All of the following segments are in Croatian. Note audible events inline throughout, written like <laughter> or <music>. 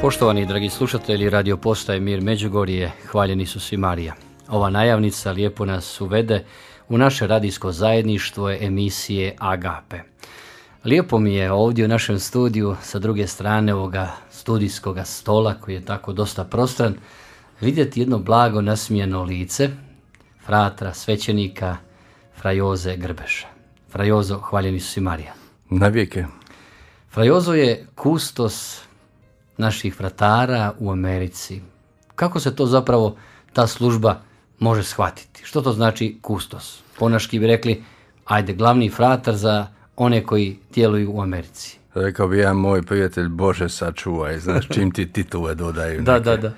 Poštovani dragi slušatelji radio postaje Mir Međugorje, hvaljeni su svi Marija. Ova najavnica lijepo nas uvede u naše radijsko zajedništvo emisije Agape. Lijepo mi je ovdje u našem studiju sa druge strane ovoga studijskoga stola koji je tako dosta prostran vidjeti jedno blago nasmijeno lice fratra, svećenika Frajoze Grbeša. Frajozo, hvaljeni su svi Marija. Na vijeke. Frajozo je kustos naših vratara u Americi. Kako se to zapravo ta služba može shvatiti? Što to znači kustos? Ponaški bi rekli, ajde, glavni fratar za one koji djeluju u Americi. Rekao bi ja, moj prijatelj, Bože, sačuvaj, znaš, čim ti titule dodaju. da, da, da.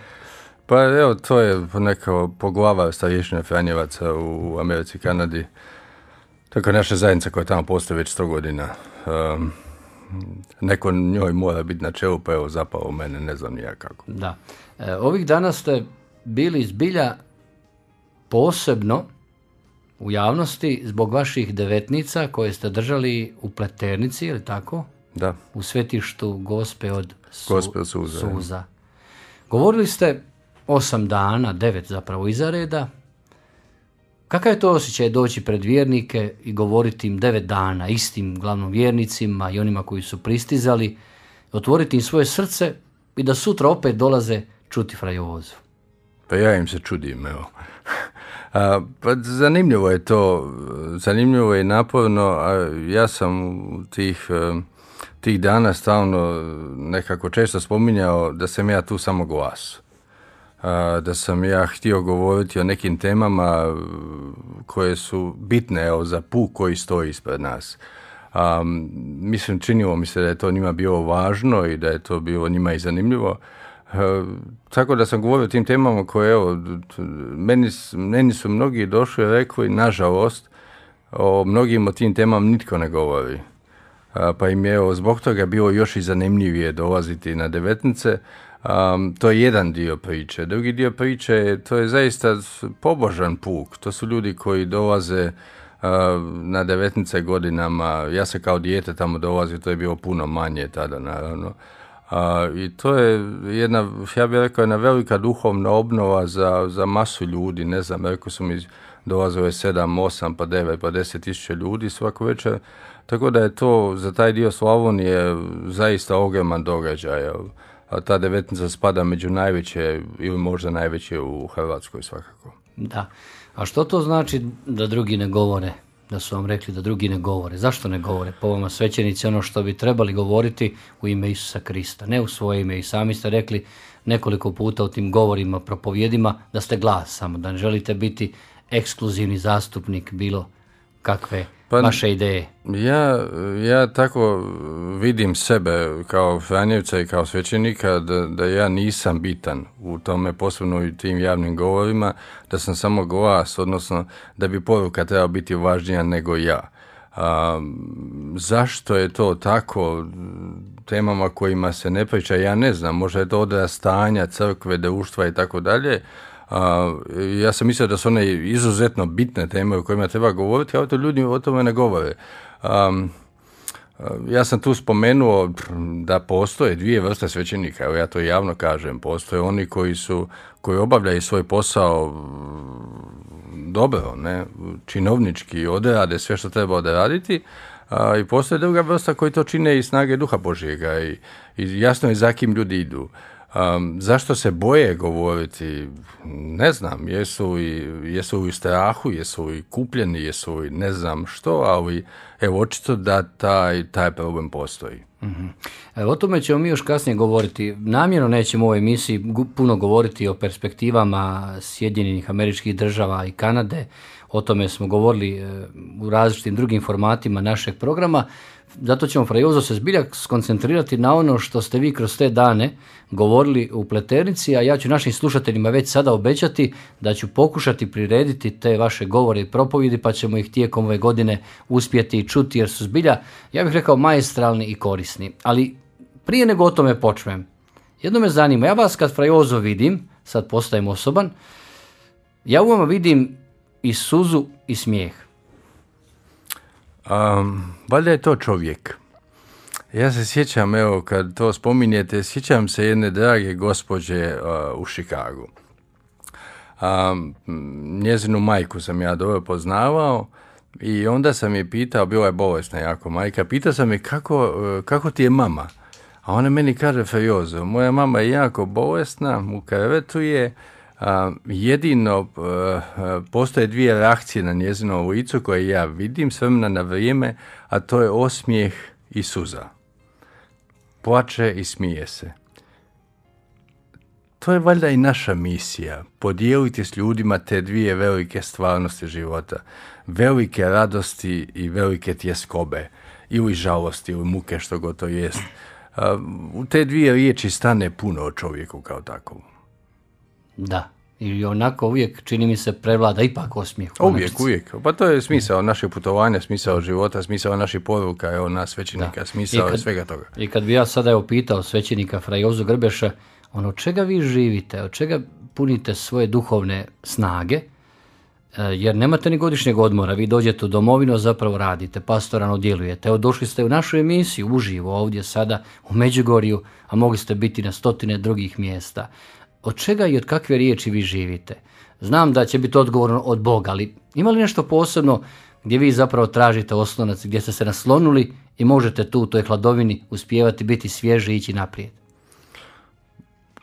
Pa evo, to je neka poglava starišnja Franjevaca u Americi i Kanadi. Tako naša zajednica koja tamo postoji već sto godina. Ehm, neko njoj mora biti na čelu, pa evo zapao mene, ne znam nija kako. Da. E, ovih dana ste bili zbilja posebno u javnosti zbog vaših devetnica koje ste držali u Pleternici, ili tako? Da. U svetištu Gospe od Su Gospe Suza. Suza. Govorili ste osam dana, devet zapravo iza reda, Kakav je to osjećaj doći pred vjernike i govoriti im devet dana, istim glavnom vjernicima i onima koji su pristizali, otvoriti im svoje srce i da sutra opet dolaze čuti frajovozu? Pa ja im se čudim, evo. pa zanimljivo je to, zanimljivo je naporno, a ja sam tih, e, tih dana stalno nekako često spominjao da sam ja tu samo glas da sam ja htio govoriti o nekim temama e, koje su bitne evo, za puk koji stoji ispred nas. Um, mislim, činilo mi se da je to njima bilo važno i da je to bilo njima i zanimljivo. E, tako da sam govorio o tim temama koje, evo, meni, su mnogi došli i rekli, nažalost, o mnogim od tim temama nitko ne govori. pa im je evo, zbog toga bilo još i zanimljivije dolaziti na devetnice, Um, to je jedan dio priče. Drugi dio priče to je zaista pobožan puk. To su ljudi koji dolaze na devetnice godinama. Ja se kao dijete tamo dolazio, to je bilo puno manje tada naravno. I to je jedna, ja bih rekao, jedna velika duhovna obnova za, za masu ljudi. Ne znam, rekao su mi dolazilo je 7, 8, pa 9, pa 10 ljudi svako večer. Tako da je to za taj dio Slavonije zaista ogroman događaj ta devetnica spada među najveće ili možda najveće u Hrvatskoj svakako. Da. A što to znači da drugi ne govore? Da su vam rekli da drugi ne govore. Zašto ne govore? Po vama svećenici ono što bi trebali govoriti u ime Isusa Krista. Ne u svoje ime i sami ste rekli nekoliko puta u tim govorima, propovjedima da ste glas samo, da ne želite biti ekskluzivni zastupnik bilo kakve pa vaše ideje? Ja, ja tako vidim sebe kao Franjevca i kao svećenika da, da ja nisam bitan u tome, posebno u tim javnim govorima, da sam samo glas, odnosno da bi poruka trebala biti važnija nego ja. A, zašto je to tako temama kojima se ne priča ja ne znam možda je to odrastanja stanja crkve društva i tako dalje ja sam mislio da su one izuzetno bitne teme o kojima treba govoriti, a to ljudi o tome ne govore. ja sam tu spomenuo da postoje dvije vrste svećenika, evo ja to javno kažem, postoje oni koji su, koji obavljaju svoj posao dobro, ne, činovnički, odrade sve što treba odraditi, a, i postoje druga vrsta koji to čine i snage duha Božjega i, i jasno je za kim ljudi idu. Um, zašto se boje govoriti? Ne znam, jesu i, jesu i strahu, jesu i kupljeni, jesu i ne znam što, ali evo očito da taj, taj problem postoji. Mm-hmm. o tome ćemo mi još kasnije govoriti. Namjerno nećemo u ovoj emisiji puno govoriti o perspektivama Sjedinjenih američkih država i Kanade. O tome smo govorili e, u različitim drugim formatima našeg programa zato ćemo Frajozo se zbilja skoncentrirati na ono što ste vi kroz te dane govorili u pleternici, a ja ću našim slušateljima već sada obećati da ću pokušati prirediti te vaše govore i propovjedi, pa ćemo ih tijekom ove godine uspjeti i čuti jer su zbilja, ja bih rekao, majestralni i korisni. Ali prije nego o tome počnem, jedno me zanima, ja vas kad Frajozo vidim, sad postajem osoban, ja u vama vidim i suzu i smijeh valjda je to čovjek. Ja se sjećam, evo, kad to spominjete, sjećam se jedne drage gospođe u Chicagu. Um, njezinu majku sam ja dobro poznavao i onda sam je pitao, bila je bolesna jako majka, pitao sam je kako, e, kako ti je mama? A ona meni kaže, Fejozo, moja mama je jako bolesna, u krevetu je, jedino e, postoje dvije reakcije na njezino ulicu koje ja vidim s na vrijeme, a to je osmijeh i suza. Plače i smije se. To je valjda i naša misija, podijeliti s ljudima te dvije velike stvarnosti života, velike radosti i velike tjeskobe, ili žalosti, ili muke, što god to jest. U te dvije riječi stane puno o čovjeku kao takvom da. I onako uvijek, čini mi se, prevlada ipak osmijeh. Uvijek, uvijek. Pa to je smisao našeg putovanja, smisao života, smisao naših poruka, evo, nas svećenika, smisao svega toga. I kad bi ja sada evo pitao svećenika Frajozu Grbeša, ono, čega vi živite, od čega punite svoje duhovne snage, e, jer nemate ni godišnjeg odmora, vi dođete u domovinu, zapravo radite, pastorano djelujete. Evo došli ste u našu emisiju, uživo ovdje sada u Međugorju, a mogli ste biti na stotine drugih mjesta od čega i od kakve riječi vi živite? Znam da će biti odgovorno od Boga, ali ima li nešto posebno gdje vi zapravo tražite oslonac, gdje ste se naslonuli i možete tu u toj hladovini uspijevati biti svježi i ići naprijed?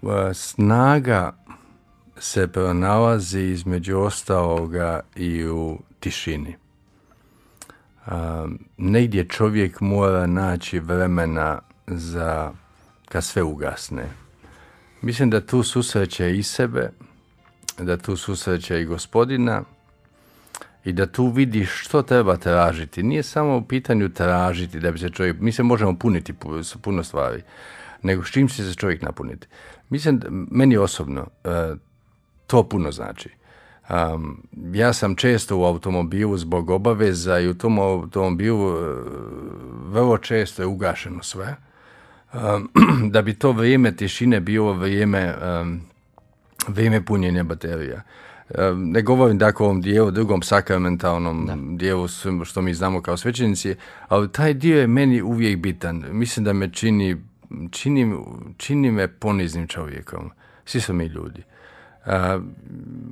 E, snaga se pronalazi između ostaloga i u tišini. E, negdje čovjek mora naći vremena za kad sve ugasne Mislim da tu susreće i sebe, da tu susreće i gospodina i da tu vidi što treba tražiti. Nije samo u pitanju tražiti da bi se čovjek, mi se možemo puniti puno stvari, nego s čim će se čovjek napuniti. Mislim, meni osobno, e, to puno znači. ja sam često u automobilu zbog obaveza i u tom automobilu e, vrlo često je ugašeno sve Ehm, <clears throat> da bi to vrijeme tišine bilo vrijeme, ehm, vrijeme punjenja baterija. Ehm, ne govorim dakle o ovom dijelu, drugom sakramentalnom da. dijelu što mi znamo kao svećenici, ali taj dio je meni uvijek bitan. Mislim da me čini, čini, čini me poniznim čovjekom. Svi smo mi ljudi.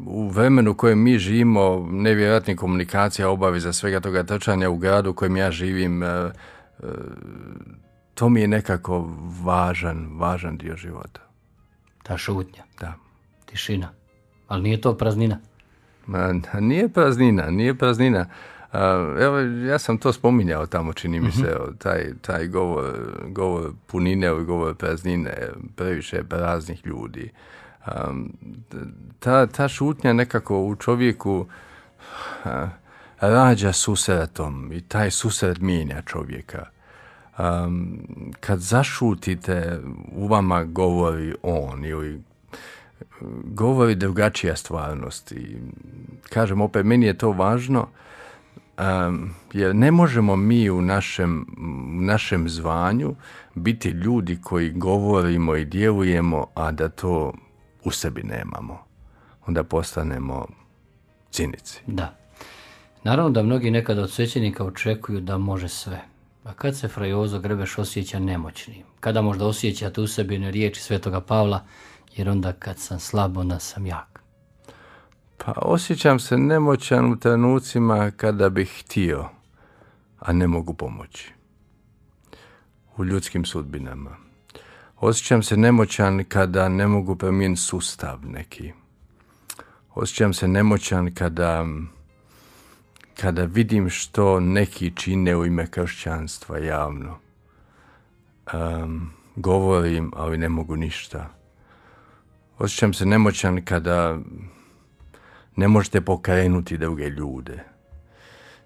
u vremenu u kojem mi živimo, nevjerojatni komunikacija, obaveza, svega toga trčanja u gradu u kojem ja živim, to mi je nekako važan, važan dio života. Ta šutnja. Da. Tišina. Ali nije to praznina. Ma, nije praznina, nije praznina. Evo, ja sam to spominjao tamo, čini mi se, mhm. taj, taj govor, govor punine ili govor praznine, previše praznih ljudi. ta, ta šutnja nekako u čovjeku rađa susretom i taj susret mijenja čovjeka um, kad zašutite u vama govori on ili e, govori drugačija stvarnost i kažem opet meni je to važno um, jer ne možemo mi u našem, našem zvanju biti ljudi koji govorimo i djelujemo a da to u sebi nemamo onda postanemo cinici da Naravno da mnogi nekada od svećenika očekuju da može sve. A pa kad se frajozo Grebeš osjeća nemoćni. Kada možda osjećate u sebi na riječi Svetoga Pavla, jer onda kad sam slab, onda sam jak? Pa osjećam se nemoćan u trenucima kada bih htio, a ne mogu pomoći. U ljudskim sudbinama. Osjećam se nemoćan kada ne mogu promijeniti sustav neki. Osjećam se nemoćan kada kada vidim što neki čine u ime kršćanstva javno, um, govorim, ali ne mogu ništa. Osjećam se nemoćan kada ne možete pokrenuti druge ljude.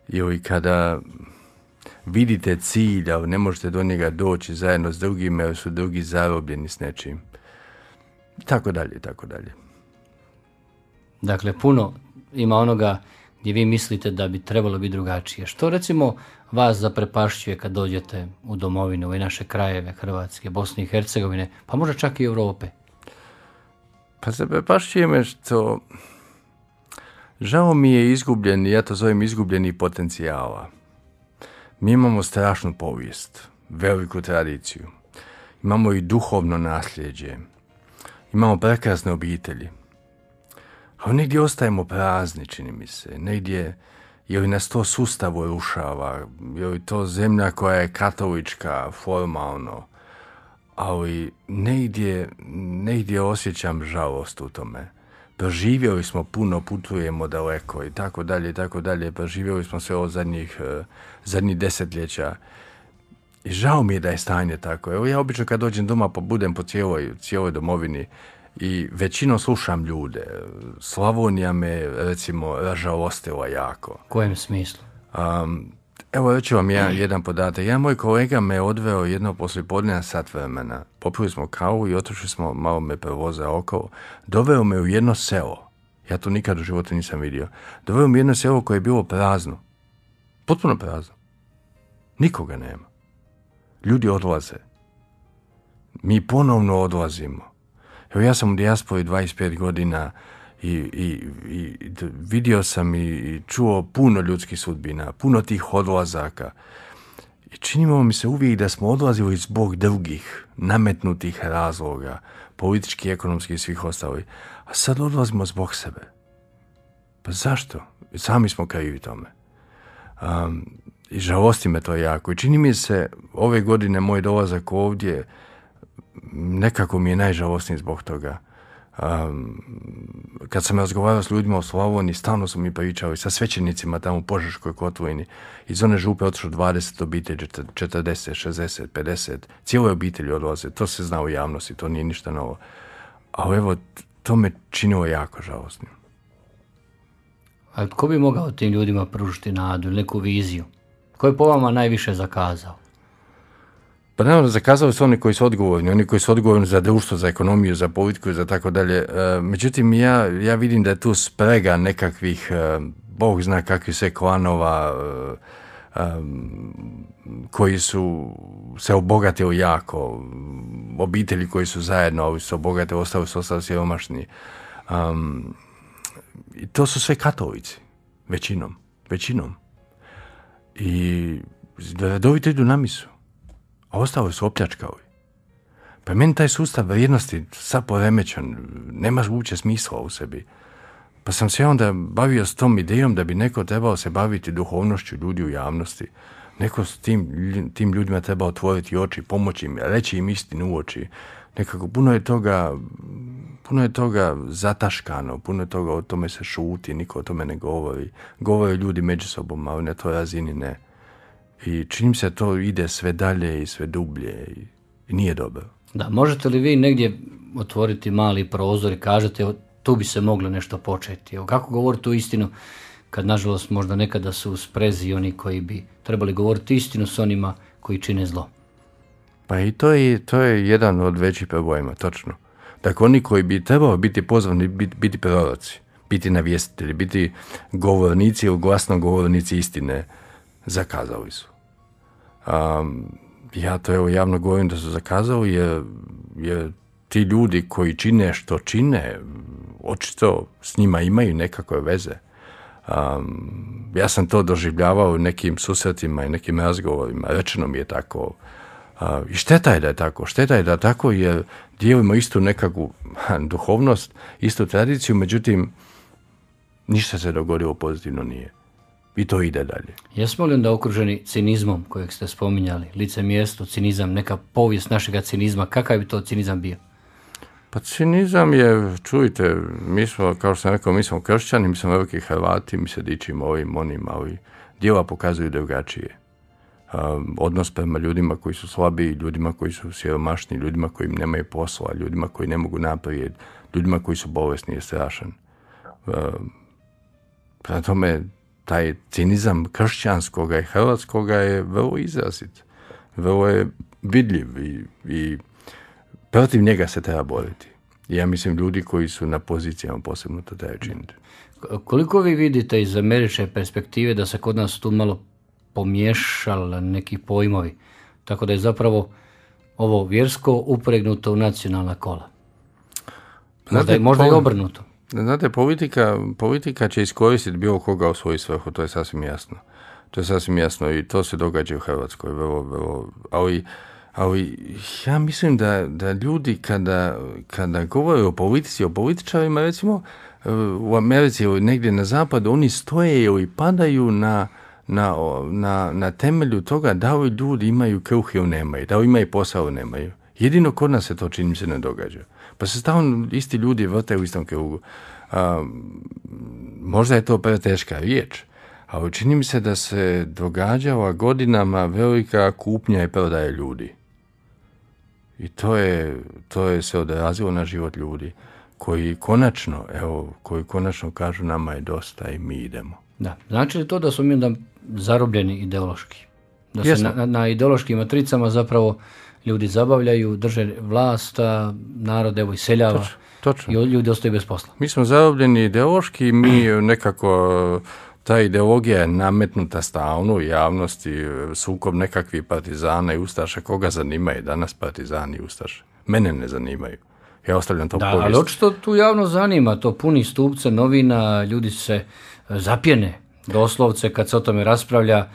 Ili kada vidite cilj, ali ne možete do njega doći zajedno s drugima, jer su drugi zarobljeni s nečim. Tako dalje, tako dalje. Dakle, puno ima onoga gdje vi mislite da bi trebalo biti drugačije. Što recimo vas zaprepašćuje kad dođete u domovinu, u naše krajeve Hrvatske, Bosne i Hercegovine, pa možda čak i Europe? Pa zaprepašćuje me što žao mi je izgubljen, ja to zovem izgubljeni potencijala. Mi imamo strašnu povijest, veliku tradiciju. Imamo i duhovno nasljeđe. Imamo prekrasne obitelji ali negdje ostajemo prazni, čini mi se. Negdje, li nas to sustav je li to zemlja koja je katolička formalno, ali negdje, negdje osjećam žalost u tome. Proživjeli smo puno, putujemo daleko i tako dalje i tako dalje. Proživjeli pa smo sve od zadnjih, e, zadnjih desetljeća. I žao mi je da je stanje tako. Evo ja obično kad dođem doma pa budem po cijeloj, cijeloj domovini i većino slušam ljude. Slavonija me, recimo, ražalostila jako. U kojem smislu? Um, evo, ću vam ja, jedan podatak. Jedan moj kolega me odveo jedno poslijepodne sat vremena. Popili smo kavu i otišli smo, malo me prevoze oko Doveo me u jedno selo. Ja to nikad u životu nisam vidio. Doveo me u jedno selo koje je bilo prazno. Potpuno prazno. Nikoga nema. Ljudi odlaze. Mi ponovno odlazimo. Evo ja sam u dijaspori 25 godina i, i, i vidio sam i čuo puno ljudskih sudbina, puno tih odlazaka. I činimo mi se uvijek da smo odlazili zbog drugih nametnutih razloga, politički, ekonomski i svih ostalih. A sad odlazimo zbog sebe. Pa zašto? Sami smo krivi tome. Um, I žalosti me to jako. I čini mi se ove godine moj dolazak ovdje nekako mi je najžalosniji zbog toga. Um, kad sam razgovarao s ljudima u Slavoniji, stalno su mi pričali sa svećenicima tamo u Požeškoj kotlini. Iz one župe otišlo 20 obitelji, 40, 60, 50. Cijele obitelji odlaze. To se zna u javnosti, to nije ništa novo. Ali evo, to me činilo jako žalostnim. A tko bi mogao tim ljudima pružiti nadu ili neku viziju? Ko je po vama najviše zakazao? Pa naravno, zakazali su oni koji su odgovorni, oni koji su odgovorni za društvo, za ekonomiju, za politiku i za tako dalje. E, međutim, ja, ja vidim da je tu sprega nekakvih, e, bog zna kakvih sve klanova, e, koji su se obogatili jako, obitelji koji su zajedno, ali su obogatili ostali su ostali siromašni. i to su sve katolici, većinom, većinom. I redovito idu na misu a ostao su Pa meni taj sustav vrijednosti sad poremećan, nema uopće smisla u sebi. Pa sam se onda bavio s tom idejom da bi neko trebao se baviti duhovnošću ljudi u javnosti. Neko s tim, tim ljudima treba otvoriti oči, pomoći im, reći im istinu u oči. Nekako puno je toga puno je toga zataškano, puno je toga o tome se šuti, niko o tome ne govori. Govore ljudi među sobom, ali na toj razini ne. I čim se to ide sve dalje i sve dublje i nije dobro. Da, možete li vi negdje otvoriti mali prozor i kažete tu bi se moglo nešto početi. O kako govoriti o istinu kad nažalost možda nekada su sprezi oni koji bi trebali govoriti istinu s onima koji čine zlo. Pa i to je, to je jedan od većih problema, točno. Dakle, oni koji bi trebao biti pozvani, biti, biti proroci, biti navjestitelji, biti govornici ili govornici istine, zakazali su. ja to evo javno govorim da su zakazali jer, je ti ljudi koji čine što čine, očito s njima imaju nekakve veze. ja sam to doživljavao nekim susretima i nekim razgovorima, rečeno mi je tako. I šteta je da je tako, šteta je da je tako jer dijelimo istu nekakvu duhovnost, istu tradiciju, međutim ništa se dogodilo pozitivno nije i to ide dalje. Jesmo li onda okruženi cinizmom kojeg ste spominjali? Lice mjesto, cinizam, neka povijest našega cinizma. Kakav bi to cinizam bio? Pa cinizam je, čujte, mi smo, kao što sam rekao, mi smo kršćani, mi smo veliki Hrvati, mi se dičimo ovim, onima, ali djela pokazuju drugačije. Um, odnos prema ljudima koji su slabiji, ljudima koji su siromašni, ljudima koji nemaju posla, ljudima koji ne mogu naprijed, ljudima koji su bolesni i strašan. Um, tome, taj cinizam kršćanskoga i hrvatskoga je vrlo izrazit, vrlo je vidljiv i, protiv njega se treba boriti. Ja mislim ljudi koji su na pozicijama posebno to treba činiti. Koliko vi vidite iz američke perspektive da se kod nas tu malo pomiješali neki pojmovi, tako da je zapravo ovo vjersko upregnuto u nacionalna kola? Možda, je možda i obrnuto. Znate, politika, politika će iskoristiti bilo koga u svoju svrhu, to je sasvim jasno. To je sasvim jasno i to se događa u Hrvatskoj, ali, ja mislim da, da ljudi kada, kada govore o politici, o političarima, recimo u Americi ili negdje na zapadu, oni stoje ili padaju na, na, na, na temelju toga da li ljudi imaju kruh ili nemaju, da li imaju posao ili nemaju. Jedino kod nas se to čini se ne događa pa se stalno isti ljudi vrte u istom krugu. možda je to preteška riječ, ali čini mi se da se događava godinama velika kupnja i prodaje ljudi. I to je, to je se odrazilo na život ljudi koji konačno, evo, koji konačno kažu nama je dosta i mi idemo. Da. Znači li to da smo mi onda zarobljeni ideološki? Da se na, na ideološkim matricama zapravo ljudi zabavljaju, drže vlast, narod evo i I ljudi ostaju bez posla. Mi smo zabavljeni ideološki, mi <clears throat> nekako e, ta ideologija je nametnuta stalno u javnosti, e, sukob nekakvih partizana i ustaša. Koga zanimaju danas partizani i ustaše? Mene ne zanimaju. Ja ostavljam to da, ali očito tu javno zanima, to puni stupce novina, ljudi se e, zapjene doslovce kad se o tome raspravlja,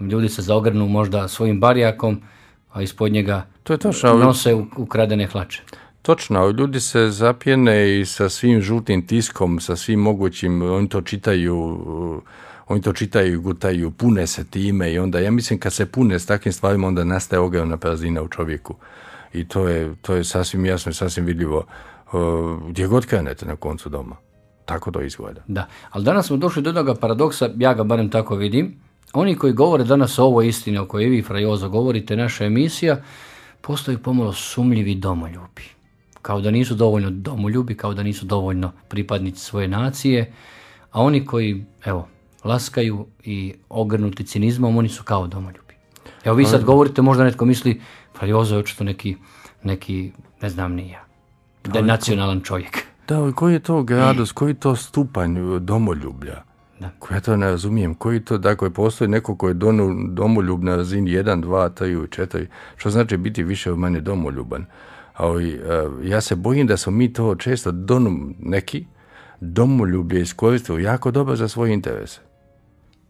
ljudi se zaogrnu možda svojim barjakom, a ispod njega to je točno, nose ukradene hlače. Točno, ljudi se zapjene i sa svim žutim tiskom, sa svim mogućim, oni to čitaju uh, oni to čitaju gutaju, pune se time i onda, ja mislim, kad se pune s takvim stvarima, onda nastaje ogromna prazina u čovjeku. I to je, to je sasvim jasno i sasvim vidljivo uh, gdje god krenete na koncu doma. Tako to izgleda. Da, ali danas smo došli do jednog paradoksa, ja ga barem tako vidim, oni koji govore danas o ovoj istini o kojoj vi, Frajozo, govorite, naša emisija, postoji pomalo sumljivi domoljubi. Kao da nisu dovoljno domoljubi, kao da nisu dovoljno pripadnici svoje nacije, a oni koji, evo, laskaju i ogrnuti cinizmom, oni su kao domoljubi. Evo vi sad govorite, možda netko misli, Frajozo je očito neki, neki, ne znam ni da je nacionalan čovjek. Da, koji je to gradus, koji je to stupanj domoljublja? Da. Ja to ne razumijem. Koji to, dakle, postoji neko koji je domoljub na razini 1, 2, 3, 4, što znači biti više od manje domoljuban. Ali e, ja se bojim da smo mi to često donu neki domoljublje iskoristili jako dobro za svoje interese.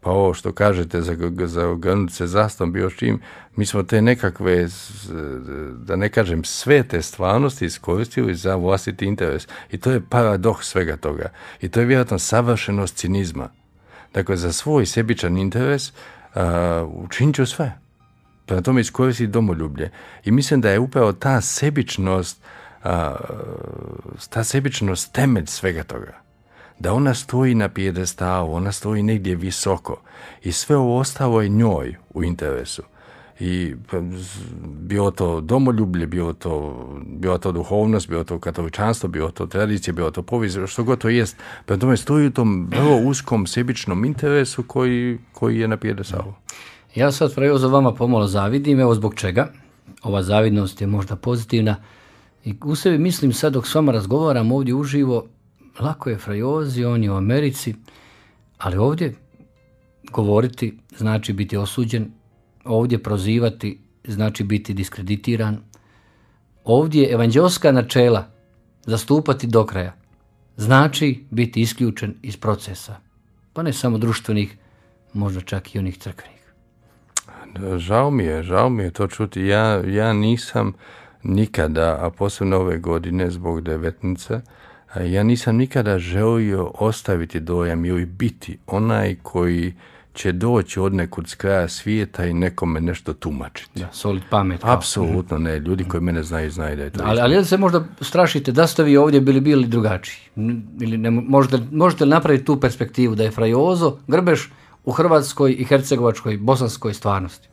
Pa ovo što kažete za, za se zastom bio čim, mi smo te nekakve, da ne kažem, sve te stvarnosti iskoristili za vlastiti interes. I to je paradoks svega toga. I to je vjerojatno savršenost cinizma. Dakle, za svoj sebičan interes uh, učinit ću sve. Prema tome iskoristi domoljublje. I mislim da je upravo ta sebičnost, uh, ta sebičnost temelj svega toga. Da ona stoji na pjedestalu, ona stoji negdje visoko i sve ovo ostalo je njoj u interesu i pa, bilo to domoljublje, bilo to, duhovnost, bilo to katoličanstvo, bilo to tradicija, bilo to povijest, što god to jest. Prema tome stoji u tom vrlo uskom sebičnom interesu koji, koji je na pjedestalu. Ja sad za vama pomalo zavidim, evo zbog čega. Ova zavidnost je možda pozitivna. I u sebi mislim sad dok s vama razgovaram ovdje uživo, lako je frajozi, on je u Americi, ali ovdje govoriti znači biti osuđen, ovdje prozivati znači biti diskreditiran. Ovdje evanđelska načela zastupati do kraja znači biti isključen iz procesa, pa ne samo društvenih, možda čak i onih crkvenih. Žao mi je, žao mi je to čuti. Ja, ja nisam nikada, a posebno ove godine zbog devetnice, ja nisam nikada želio ostaviti dojam ili biti onaj koji će doći od nekud s kraja svijeta i nekome nešto tumačiti. Da, solid pamet. Apsolutno ne, ljudi koji mene znaju, znaju da je to Ali, ali se možda strašite da ste vi ovdje bili bili drugačiji? Ili možete, li napraviti tu perspektivu da je Frajozo Grbeš u hrvatskoj i hercegovačkoj, bosanskoj stvarnosti?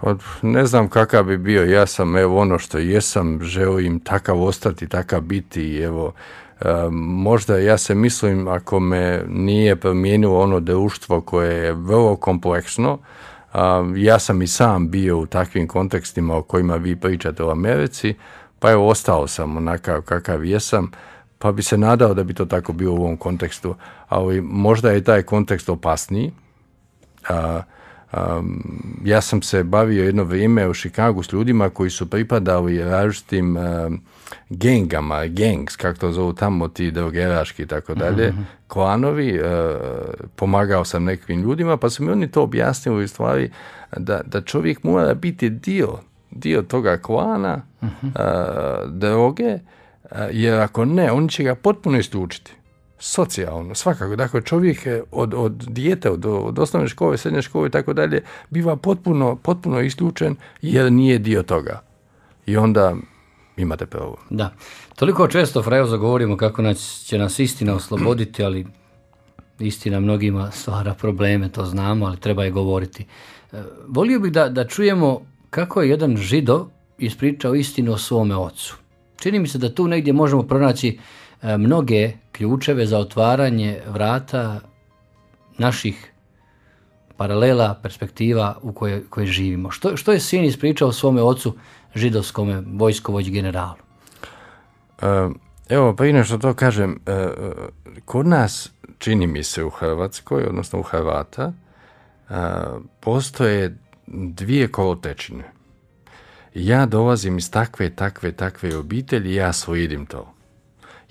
Od, pa, ne znam kakav bi bio, ja sam evo ono što jesam, želim takav ostati, takav biti, evo možda ja se mislim ako me nije promijenilo ono društvo koje je vrlo kompleksno, ja sam i sam bio u takvim kontekstima o kojima vi pričate u Americi, pa evo ostao sam onakav kakav jesam, pa bi se nadao da bi to tako bilo u ovom kontekstu, ali možda je taj kontekst opasniji. ja sam se bavio jedno vrijeme u Chicagu s ljudima koji su pripadali različitim gengama, gengs, kako to zovu tamo ti drogeraški i tako mhm, dalje, mhm. klanovi, e, pomagao sam nekim ljudima, pa su mi oni to objasnili u stvari da, da čovjek mora biti dio, dio toga klana, mhm. e, droge, e, jer ako ne, oni će ga potpuno isključiti socijalno, svakako. Dakle, čovjek od, od dijete, od, od osnovne škole, srednje škole i tako dalje, biva potpuno, potpuno isključen jer nije dio toga. I onda Imate pravo. Da. Toliko često, Frajoza, govorimo kako nas, će nas istina osloboditi, ali istina mnogima stvara probleme, to znamo, ali treba je govoriti. E, volio bih da, da čujemo kako je jedan žido ispričao istinu o svome ocu. Čini mi se da tu negdje možemo pronaći e, mnoge ključeve za otvaranje vrata naših paralela, perspektiva u kojoj, živimo. Što, što je sin ispričao svome ocu židovskom vojskovođ generalu. E, evo, pa i što to kažem, e, e, kod nas čini mi se u Hrvatskoj, odnosno u Hrvata, postoje dvije kolotečine. Ja dolazim iz takve, takve, takve obitelji i ja svojidim to.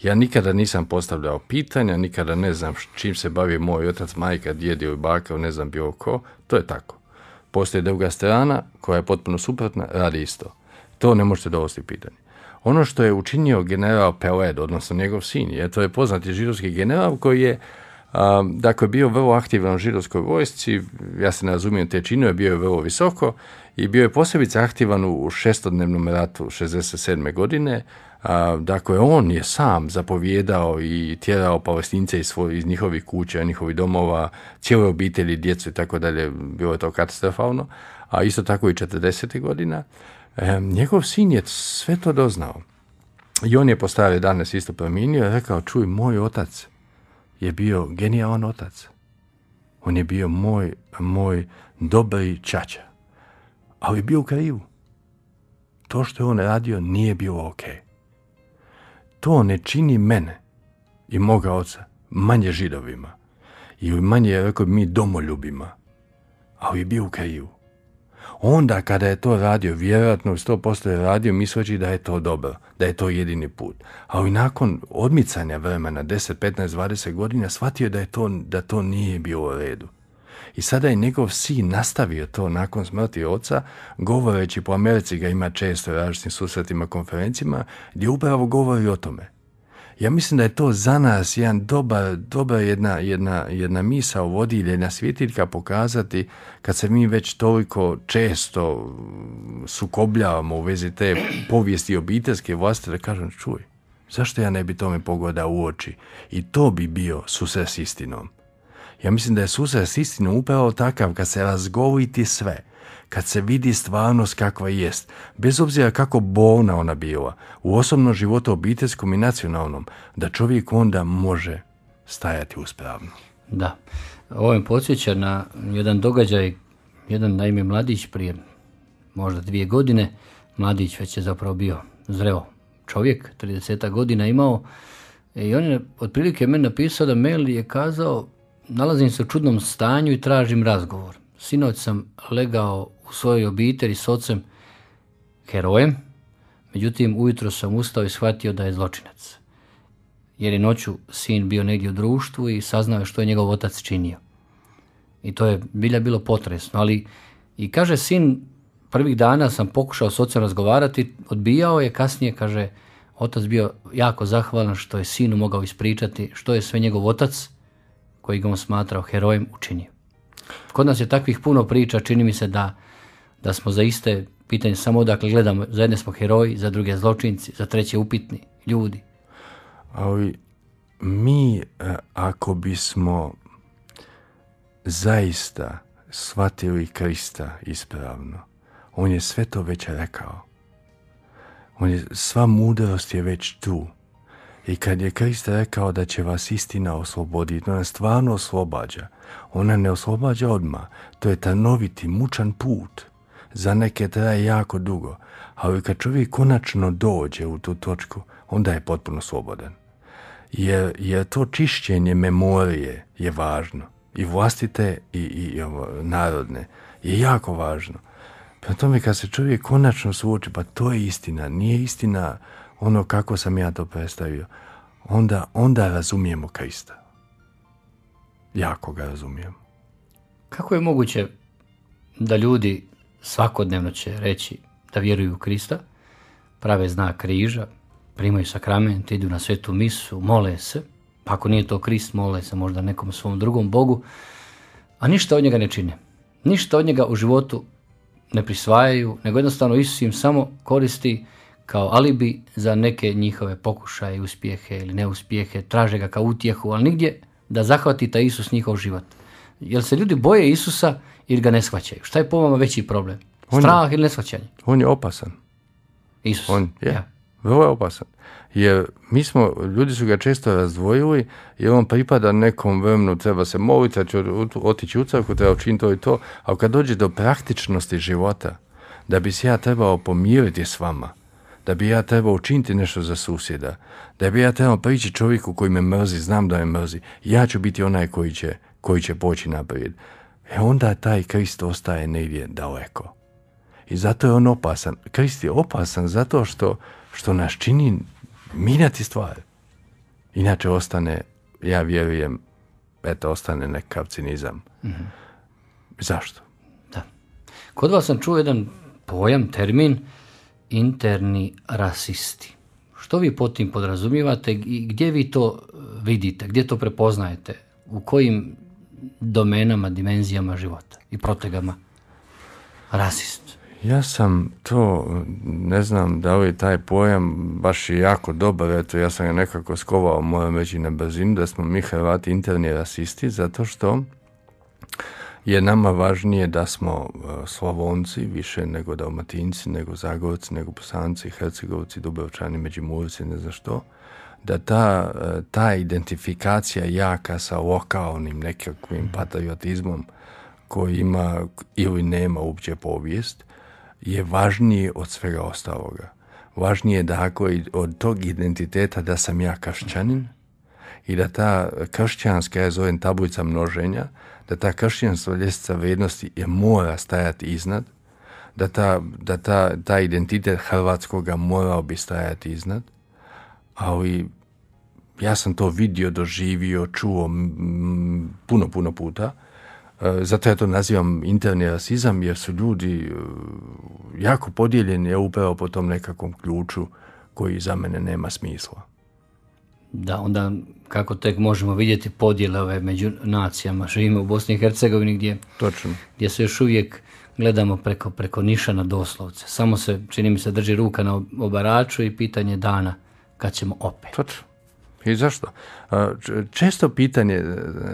Ja nikada nisam postavljao pitanja, nikada ne znam čim se bavi moj otac, majka, djede ili baka, ne znam bilo ko, to je tako. Postoje druga strana koja je potpuno suprotna, radi isto. To ne možete dovesti pitanje. Ono što je učinio general Peled, odnosno njegov sin, je to je poznati židovski general koji je Um, dakle, bio vrlo aktivan u židovskoj vojsci, ja se ne razumijem te je bio je vrlo visoko i bio je posebice aktivan u šestodnevnom ratu 67. godine. a, dakle, on je sam zapovjedao i tjerao palestince iz, svoj, njihovih kuća, njihovih domova, cijele obitelji, djecu i tako dalje. Bilo je to katastrofalno. A isto tako i 40. godina njegov sin je sve to doznao. I on je postavio danas isto prominio i rekao, čuj, moj otac je bio genijalan otac. On je bio moj, moj dobri čača. Ali je bio u krivu. To što je on radio nije bilo ok. To ne čini mene i moga oca manje židovima. I manje je rekao mi domoljubima. Ali je bio u krivu. Onda kada je to radio, vjerojatno 100% je radio misleći da je to dobro, da je to jedini put. Ali nakon odmicanja vremena 10, 15, 20 godina shvatio da, je to, da to nije bilo u redu. I sada je njegov sin nastavio to nakon smrti oca, govoreći po Americi ga ima često različitim susretima, konferencijama, gdje upravo govori o tome ja mislim da je to za nas jedan doba jedna, jedna, jedna misa o vodilje, jedna svjetiljka pokazati kad se mi već toliko često sukobljavamo u vezi te povijesti obiteljske vlasti, da kažem čuj, zašto ja ne bi tome pogoda u oči? I to bi bio susret s istinom. Ja mislim da je susret s istinom upravo takav kad se razgoviti sve – kad se vidi stvarnost kakva jest, bez obzira kako bolna ona bila, u osobnom životu obiteljskom i nacionalnom, da čovjek onda može stajati uspravno. Da, ovo je podsjeća na jedan događaj, jedan naime mladić prije možda dvije godine, mladić već je zapravo bio zreo čovjek, 30 godina imao, i on je otprilike meni napisao da mail je kazao nalazim se u čudnom stanju i tražim razgovor. Sinoć sam legao u svojoj obitelji s ocem herojem, međutim ujutro sam ustao i shvatio da je zločinac. Jer je noću sin bio negdje u društvu i saznao je što je njegov otac činio. I to je bilja bilo potresno, ali i kaže sin, prvih dana sam pokušao s ocem razgovarati, odbijao je, kasnije kaže, otac bio jako zahvalan što je sinu mogao ispričati što je sve njegov otac, koji ga on smatrao herojem, učinio. Kod nas je takvih puno priča, čini mi se da da smo za iste pitanje samo odakle gledamo, za jedne smo heroji, za druge zločinci, za treće upitni ljudi. Ali mi e, ako bismo zaista shvatili Krista ispravno, on je sve to već rekao. On je, sva mudrost je već tu. I kad je Krist rekao da će vas istina osloboditi, ona stvarno oslobađa. Ona ne oslobađa odmah. To je tanoviti, mučan put za neke traje jako dugo, ali kad čovjek konačno dođe u tu točku, onda je potpuno slobodan. Jer, jer to čišćenje memorije je važno. I vlastite i, i, narodne. Je jako važno. Prema tome kad se čovjek konačno suoči, pa to je istina, nije istina ono kako sam ja to predstavio, onda, onda razumijemo Krista. Jako ga razumijemo. Kako je moguće da ljudi svakodnevno će reći da vjeruju u Krista, prave znak križa, primaju sakrament, idu na svetu misu, mole se, pa ako nije to Krist, mole se možda nekom svom drugom Bogu, a ništa od njega ne čine. Ništa od njega u životu ne prisvajaju, nego jednostavno Isus im samo koristi kao alibi za neke njihove pokušaje, uspjehe ili neuspjehe, traže ga kao utjehu, ali nigdje da zahvati taj Isus njihov život. Jer se ljudi boje Isusa ili ga ne shvaćaju. Šta je po vama veći problem? On Strah je, ili neshvaćanje? On je opasan. Isus. On je. Vrlo je opasan. Jer mi smo, ljudi su ga često razdvojili jer on pripada nekom vremenu, treba se moliti, će otići u crkvu, treba učiniti to i to, a kad dođe do praktičnosti života, da bi se ja trebao pomiriti s vama, da bi ja trebao učiniti nešto za susjeda, da bi ja trebao prići čovjeku koji me mrzi, znam da me mrzi, ja ću biti onaj koji će, koji će poći naprijed. E onda taj Krist ostaje negdje daleko. I zato je on opasan. Krist je opasan zato što, što nas čini minjati stvari. Inače ostane, ja vjerujem, eto, ostane nekakav cinizam. Mhm. Zašto? Da. Kod vas sam čuo jedan pojam, termin, interni rasisti. Što vi pod tim podrazumijevate i gdje vi to vidite, gdje to prepoznajete, u kojim domenama, dimenzijama života i protegama rasist? Ja sam to, ne znam da li taj pojam baš je jako dobar, eto ja sam ga nekako skovao, moram reći na brzinu, da smo mi Hrvati interni rasisti, zato što je nama važnije da smo e, Slavonci više nego Dalmatinci, nego Zagorci, nego Bosanci, Hercegovci, Dubrovčani, Međimurci, ne znam što da ta, eh, ta identifikacija jaka sa lokalnim nekakvim patriotizmom koji ima ili nema uopće povijest je važniji od svega ostaloga. Važnije je dakle od tog identiteta da sam ja kršćanin i da ta kršćanska, ja zovem tablica množenja, da ta kršćanstva ljestvica vrijednosti je mora stajati iznad, da ta, da ta, ta identitet hrvatskoga mora bi stajati iznad, ali ja sam to vidio, doživio, čuo puno, puno puta. E, zato ja to nazivam interni rasizam jer su ljudi e, jako podijeljeni ja upravo po tom nekakvom ključu koji za mene nema smisla. Da, onda kako tek možemo vidjeti podjele ove među nacijama. Živimo u Bosni i Hercegovini gdje, Točno. gdje se još uvijek gledamo preko, preko na doslovce. Samo se, čini mi se, drži ruka na obaraču i pitanje dana kad ćemo opet. I zašto? Često pitanje, e,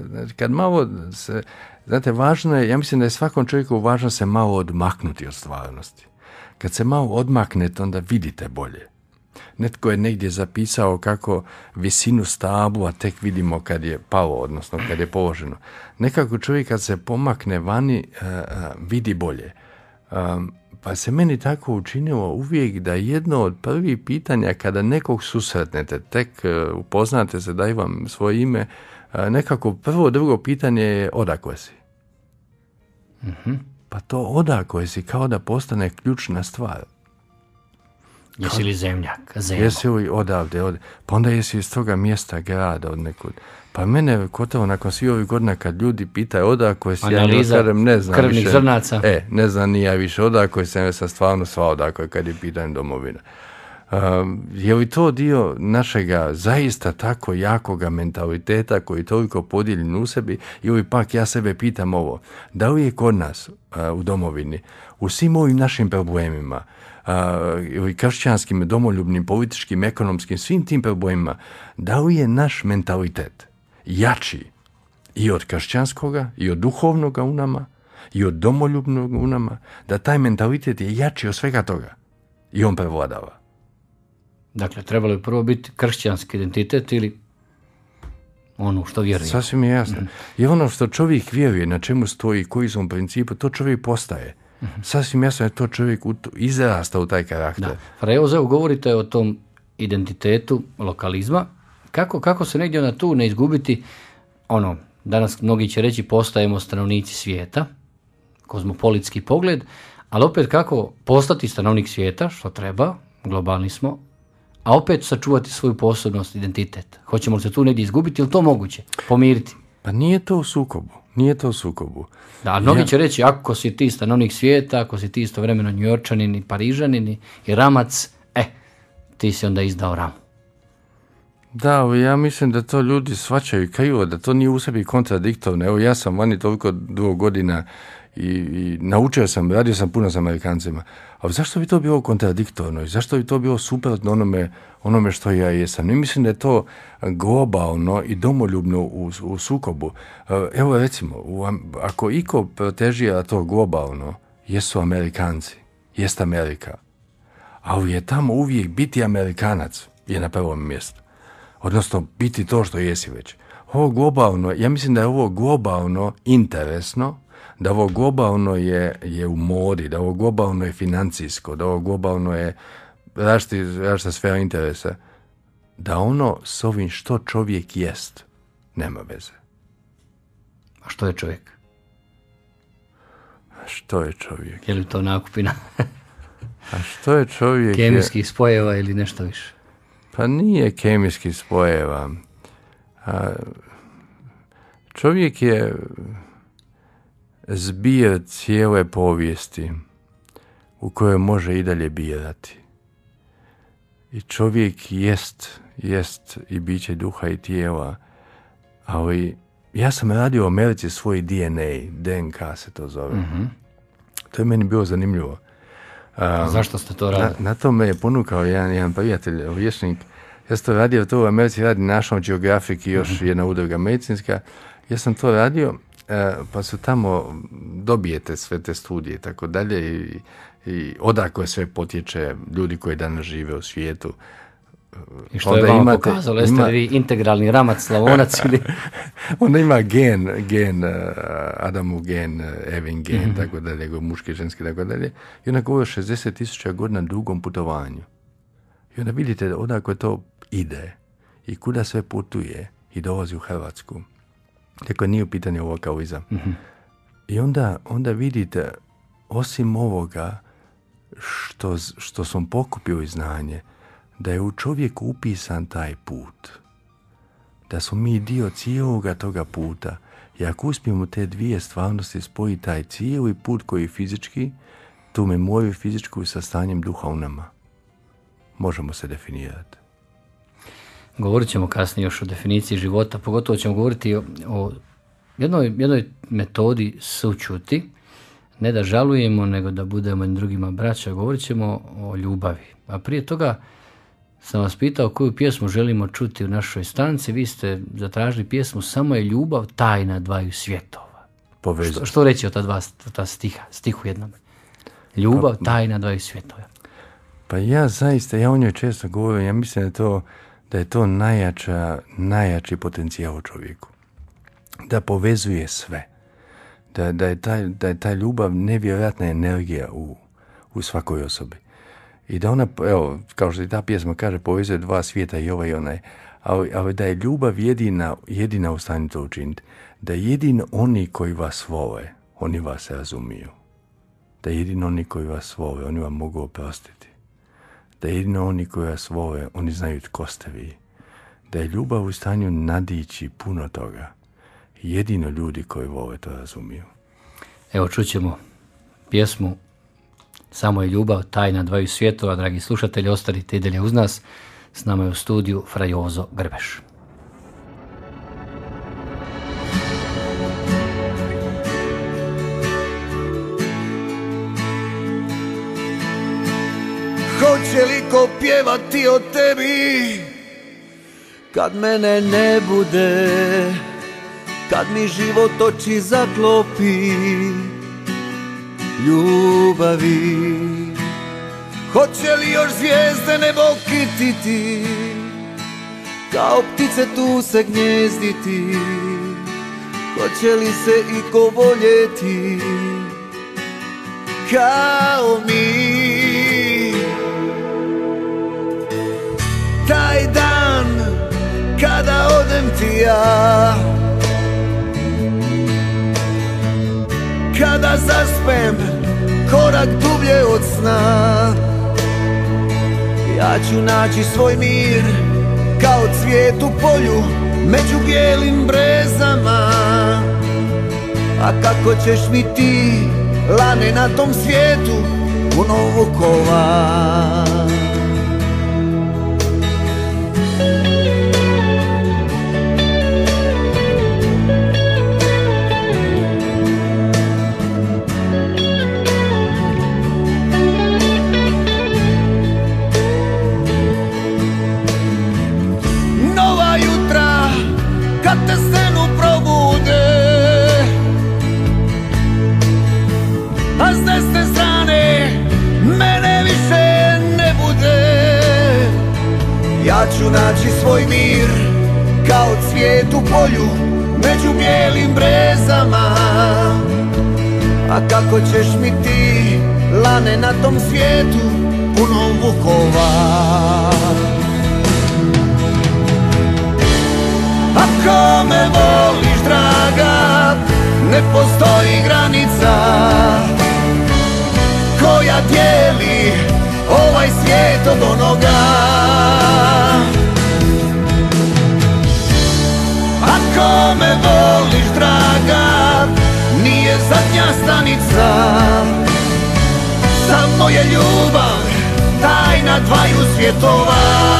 znači, kad malo se, znate, važno je, ja mislim da je svakom čovjeku važno se malo odmaknuti od stvarnosti. Kad se malo odmaknete, onda vidite bolje. Netko je negdje zapisao kako visinu stabu, a tek vidimo kad je palo, odnosno kad je položeno. Nekako čovjek kad se pomakne vani, e, e, vidi bolje pa se meni tako učinilo uvijek da jedno od prvih pitanja kada nekog susretnete, tek e, upoznate se, daj vam svoje ime, e, nekako prvo drugo pitanje je odakle si? Mhm. Pa to odakle si kao da postane ključna stvar. jesi li zemljak? Zemlja. Jesi li odavde? Od, pa onda jesi iz toga mjesta, grada, od nekud. Pa mene gotovo nakon svih ovih godina kad ljudi pitaju odako si, se ja ne znam krvnih više, E, ne znam ni ja više je sam, ja sam stvarno sva je kad je pitanje domovina. Ehm, je li to dio našega zaista tako jakoga mentaliteta koji je toliko podijeljen u sebi ili pak ja sebe pitam ovo, da li je kod nas e, u domovini, u svim ovim našim problemima, e, ili kršćanskim, domoljubnim, političkim, ekonomskim, svim tim problemima, da li je naš mentalitet jači i od kršćanskoga, i od duhovnoga u nama, i od domoljubnog u nama, da taj mentalitet je jači od svega toga. I on prevladava. Dakle, trebalo je prvo biti kršćanski identitet ili ono što vjeruje. Sasvim je jasno. I mhm. ono što čovjek vjeruje, na čemu stoji, koji su principu, to čovjek postaje. Mhm. Sasvim jasno je to čovjek izrasta u taj karakter. Da. govorite o tom identitetu lokalizma, kako, kako se negdje onda tu ne izgubiti, ono, danas mnogi će reći postajemo stanovnici svijeta, kozmopolitski pogled, ali opet kako postati stanovnik svijeta, što treba, globalni smo, a opet sačuvati svoju posebnost, identitet. Hoćemo li se tu negdje izgubiti ili to moguće? Pomiriti? Pa nije to u sukobu. Nije to u sukobu. Da, mnogi će reći, ako si ti stanovnik svijeta, ako si ti istovremeno njujorčanin i parižanin i ramac, e, ti si onda izdao ramu. Da, ja mislim da to ljudi svačaju krivo, da to nije u sebi kontradiktorno. Evo ja sam vani toliko dugo godina i, i, naučio sam, radio sam puno s Amerikancima. Ali zašto bi to bilo kontradiktorno i zašto bi to bilo suprotno onome, onome što ja jesam? I mislim da je to globalno i domoljubno u, u sukobu. E, evo recimo, ako iko proteži to globalno, jesu Amerikanci, jest Amerika. Ali je tamo uvijek biti Amerikanac je na prvom mjestu odnosno biti to što jesi već. Ovo globalno, ja mislim da je ovo globalno interesno, da ovo globalno je, je u modi, da ovo globalno je financijsko, da ovo globalno je rašta sfera interesa, da ono s ovim što čovjek jest nema veze. A što je čovjek? A što je čovjek? Je li to nakupina? A što je čovjek? Kemijskih spojeva ili nešto više? Pa nije kemijski spojeva. A, čovjek je zbir cijele povijesti u kojoj može i dalje birati. I čovjek jest, jest i biće duha i tijela, ali ja sam radio u Americi svoj DNA, DNK se to zove. Mhm. To je meni bilo zanimljivo. Zašto ste to radili? Na, na to me je ponukao jedan, jedan prijatelj, vješnik, Ja sam to radio, to u Americi radi National Geographic i još mhm. jedna udruga medicinska. Ja sam to radio, e, pa su tamo dobijete sve te studije i tako dalje i, i odakle sve potječe ljudi koji danas žive u svijetu. I što onda je vama pokazalo, jeste ima, vi integralni ramac slavonac <laughs> ili... onda ima gen, gen, uh, Adamu gen, uh, Evin gen, mm-hmm. tako dalje, muški, ženski, tako dalje. I onda govori 60 tisuća godina dugom putovanju. I onda vidite da odakle to ide i kuda sve putuje i dolazi u Hrvatsku. Tako nije u pitanju ovo kao mm I onda, onda vidite, osim ovoga što, što sam pokupio i znanje, da je u čovjek upisan taj put. Da smo mi dio cijeloga toga puta i ako uspijemo te dvije stvarnosti spojiti taj cijeli put koji je fizički, tu memoriju fizičku sa stanjem duha u nama. Možemo se definirati. Govorit ćemo kasnije još o definiciji života, pogotovo ćemo govoriti o, jednoj, jednoj metodi sučuti, ne da žalujemo, nego da budemo drugima braća. Govorit ćemo o ljubavi. A prije toga sam vas pitao koju pjesmu želimo čuti u našoj stanci, vi ste zatražili pjesmu Samo je ljubav tajna dvaju svjetova. Što, što reći o ta dva ta stiha, stihu jednom? Ljubav pa, tajna dvaju svjetova. Pa ja zaista, ja o njoj često govorim, ja mislim da je to, da je to najjača, najjači potencijal u čovjeku. Da povezuje sve. Da, da, je ta, da ljubav nevjerojatna energija u, u svakoj osobi i da ona, evo, kao što i ta pjesma kaže, povezuje dva svijeta i ovaj i onaj, ali, ali da je ljubav jedina, jedina u stanju to učiniti, da jedin oni koji vas vole, oni vas razumiju, da jedin oni koji vas vole, oni vam mogu oprostiti, da jedino oni koji vas vole, oni znaju tko ste vi, da je ljubav u stanju nadići puno toga, jedino ljudi koji vole to razumiju. Evo čućemo pjesmu samo je ljubav tajna dvaju svjetova, dragi slušatelji, ostanite i dalje uz nas. S nama je u studiju Frajozo Grbeš. Hoće li ko pjevati o tebi Kad mene ne bude Kad mi život oči zaklopi ljubavi Hoće li još zvijezde nebo kititi Kao ptice tu se gnjezditi Hoće li se i ko voljeti Kao mi Taj dan kada odem ti ja Kada zaspem korak dublje od sna Ja ću naći svoj mir kao cvijet u polju Među bijelim brezama A kako ćeš mi ti lane na tom svijetu Puno vukova kad te stenu probude A s desne strane mene više ne bude Ja ću naći svoj mir kao cvijet u polju među bijelim brezama A kako ćeš mi ti lane na tom svijetu puno vukova koliko me voliš draga Ne postoji granica Koja dijeli ovaj svijet od onoga Ako me voliš draga Nije zadnja stanica Samo je ljubav Tajna dvaju svjetova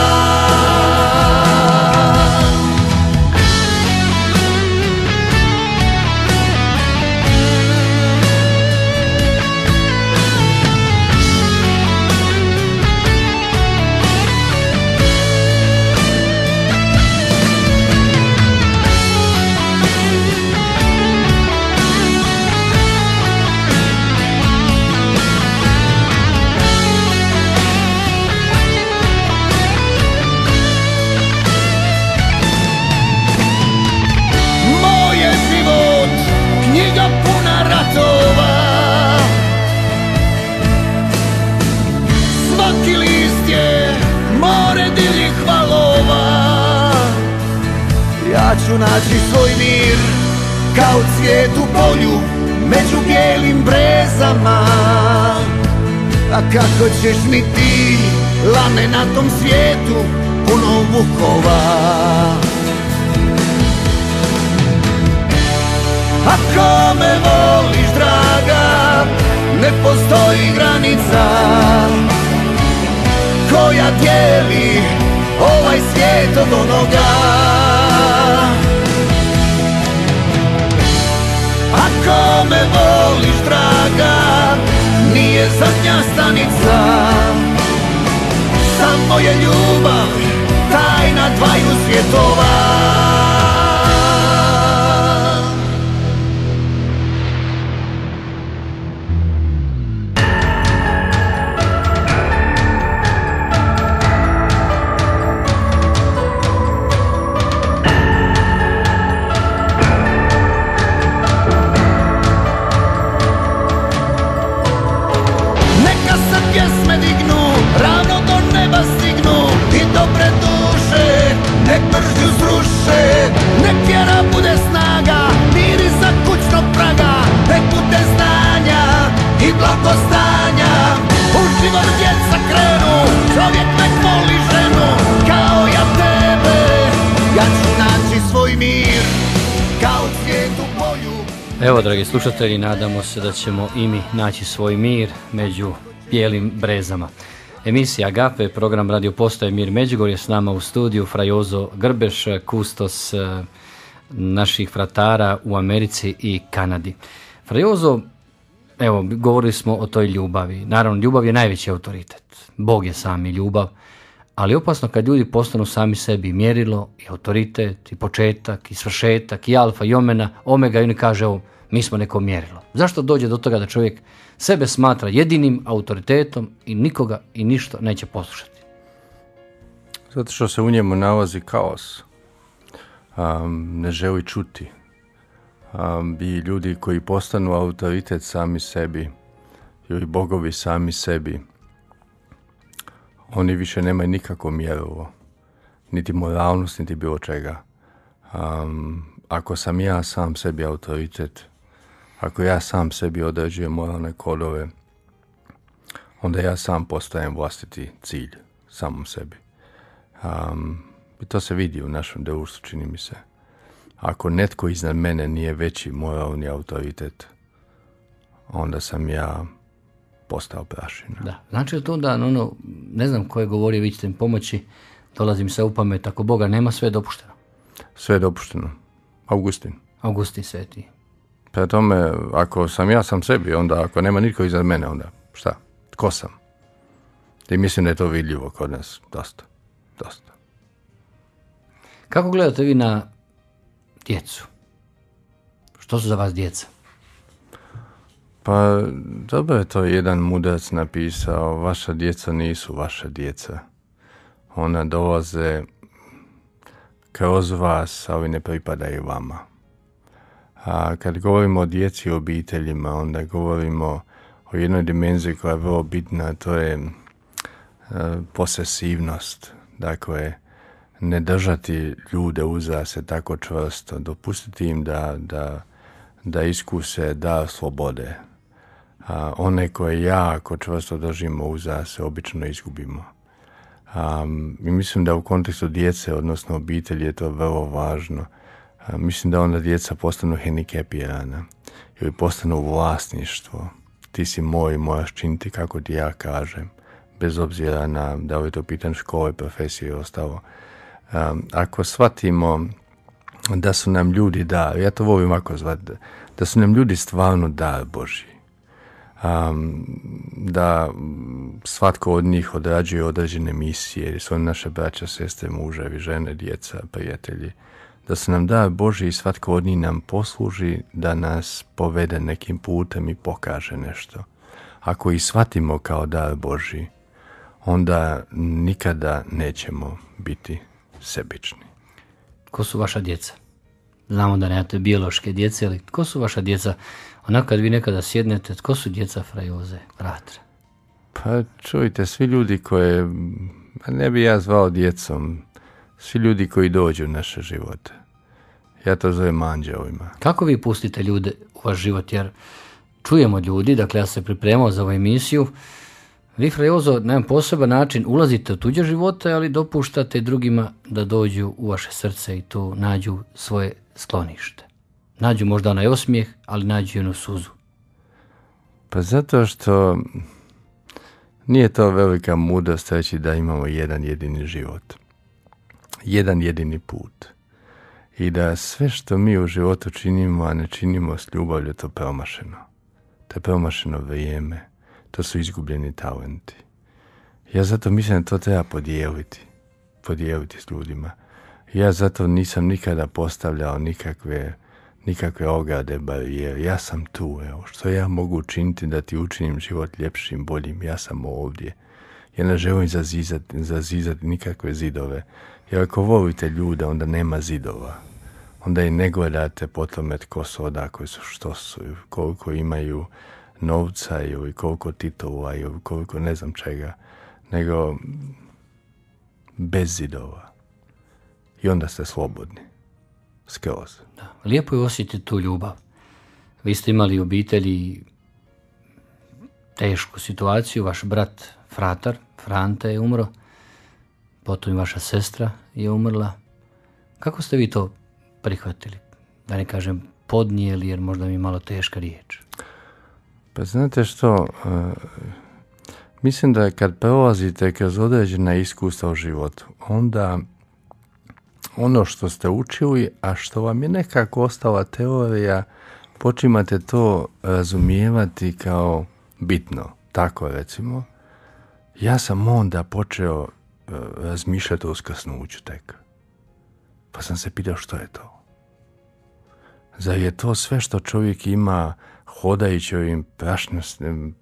ću naći svoj mir Kao cvijet u polju među bijelim brezama A kako ćeš mi ti lane na tom svijetu puno vukova Ako me voliš draga ne postoji granica Koja dijeli ovaj svijet od onoga što me voliš draga Nije zadnja stanica Samo je ljubav Tajna dvaju svjetova Evo, dragi slušatelji, nadamo se da ćemo i mi naći svoj mir među bijelim brezama. Emisija Agape, program radio Postoje Mir Međugorje, s nama u studiju Frajozo Grbeš, kustos e, naših fratara u Americi i Kanadi. Frajozo, evo, govorili smo o toj ljubavi. Naravno, ljubav je najveći autoritet. Bog je sami ljubav. Ali opasno kad ljudi postanu sami sebi mjerilo i autoritet i početak i svršetak i alfa i omena, omega i oni kaže mi smo neko mjerilo. Zašto dođe do toga da čovjek sebe smatra jedinim autoritetom i nikoga i ništa neće poslušati? Zato što se u njemu nalazi kaos. ne želi čuti. Um, I ljudi koji postanu autoritet sami sebi ili bogovi sami sebi, oni više nemaju nikako mjerilo, niti moralnost, niti bilo čega. ako sam ja sam sebi autoritet, ako ja sam sebi određujem moralne kolove, kodove, onda ja sam postajem vlastiti cilj samom sebi. I to se vidi u našem društvu, čini mi se. Ako netko iznad mene nije veći moralni autoritet, onda sam ja postao prašina. Da. Znači to da, ono, ne znam ko je govorio, vi ćete mi pomoći, dolazim se u pamet, ako Boga nema, sve je dopušteno. Sve je dopušteno. Augustin. Augustin sveti. Prema tome, ako sam ja sam sebi, onda ako nema nitko iza mene, onda šta? Tko sam? I mislim da je to vidljivo kod nas. Dosta. Dosta. Kako gledate vi na djecu? Što su za vas djeca? Pa, dobro je to jedan mudac napisao. Vaša djeca nisu vaša djeca. Ona dolaze kroz vas, ali ne pripadaju vama. A kad govorimo o djeci i obiteljima, onda govorimo o jednoj dimenziji koja je vrlo bitna, to je e, posesivnost. Dakle, ne držati ljude uza se tako čvrsto, dopustiti im da, da, da iskuse da slobode. one koje jako čvrsto držimo uza se obično izgubimo. mislim da u kontekstu djece, odnosno obitelji, je to vrlo važno mislim da onda djeca postanu hendikepirana ili postanu vlasništvo. Ti si moj, moraš činiti kako ti ja kažem. Bez obzira na da li je to pitan škole, profesije i ostalo. ako shvatimo da su nam ljudi dar, ja to volim ako zvati, da su nam ljudi stvarno dar Boži. da svatko od njih odrađuje određene misije, jer su naše braća, sestre, muževi, žene, djeca, prijatelji da se nam da Boži i svatko od njih nam posluži da nas povede nekim putem i pokaže nešto. Ako ih shvatimo kao da Boži, onda nikada nećemo biti sebični. Ko su vaša djeca? Znamo da nemate biološke djece, ali tko su vaša djeca? Onako kad vi nekada sjednete, tko su djeca frajoze, bratra? Pa čujte, svi ljudi koje pa ne bi ja zvao djecom, svi ljudi koji dođu u naše živote. Ja to zovem anđelima. Kako vi pustite ljude u vaš život? Jer čujemo ljudi, dakle ja se pripremao za ovu emisiju, vi, frajozo, na jedan poseban način ulazite u tuđe živote, ali dopuštate drugima da dođu u vaše srce i tu nađu svoje sklonište. Nađu možda onaj osmijeh, ali nađu i onu suzu. Pa zato što nije to velika mudost reći da imamo jedan jedini život jedan jedini put. I da sve što mi u životu činimo, a ne činimo s ljubavlju, to promašeno To je promašeno vrijeme. To su izgubljeni talenti. Ja zato mislim da to treba podijeliti. Podijeliti s ljudima. Ja zato nisam nikada postavljao nikakve nikakve ograde, barijere. Ja sam tu, evo. Što ja mogu učiniti da ti učinim život ljepšim, boljim? Ja sam ovdje. Ja ne želim zazizati, zazizati nikakve zidove. Jer ako volite ljude, onda nema zidova. Onda i ne gledate po tome tko su odakle što su, koliko imaju novca ili koliko titula ili koliko ne znam čega. Nego bez zidova. I onda ste slobodni. Skroz. Lijepo je osjetiti tu ljubav. Vi ste imali obitelji tešku situaciju. Vaš brat Fratar, Franta je umro. Potom i vaša sestra je umrla. Kako ste vi to prihvatili? Da ne kažem podnijeli, jer možda mi je malo teška riječ. Pa znate što, e, mislim da kad prolazite kroz određena iskustva u životu, onda ono što ste učili, a što vam je nekako ostala teorija, počimate to razumijevati kao bitno. Tako recimo, ja sam onda počeo razmišljati o skrsnuću tek. Pa sam se pitao što je to. Zar je to sve što čovjek ima hodajući ovim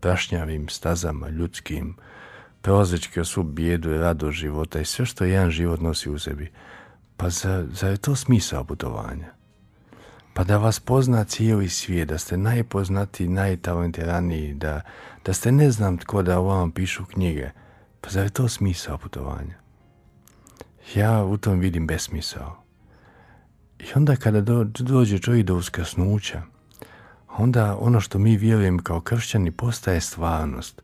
prašnjavim stazama ljudskim, prolazeći o svu bijedu i rado života i sve što jedan život nosi u sebi? Pa zar, je to smisao putovanja? Pa da vas pozna cijeli svijet, da ste najpoznatiji, najtalentiraniji, da, da ste ne znam tko da o vam pišu knjige, pa zar je to smisao putovanja? Ja u tom vidim besmisao. I onda kada dođe čovjek do uskrsnuća, onda ono što mi vjerujem kao kršćani postaje stvarnost.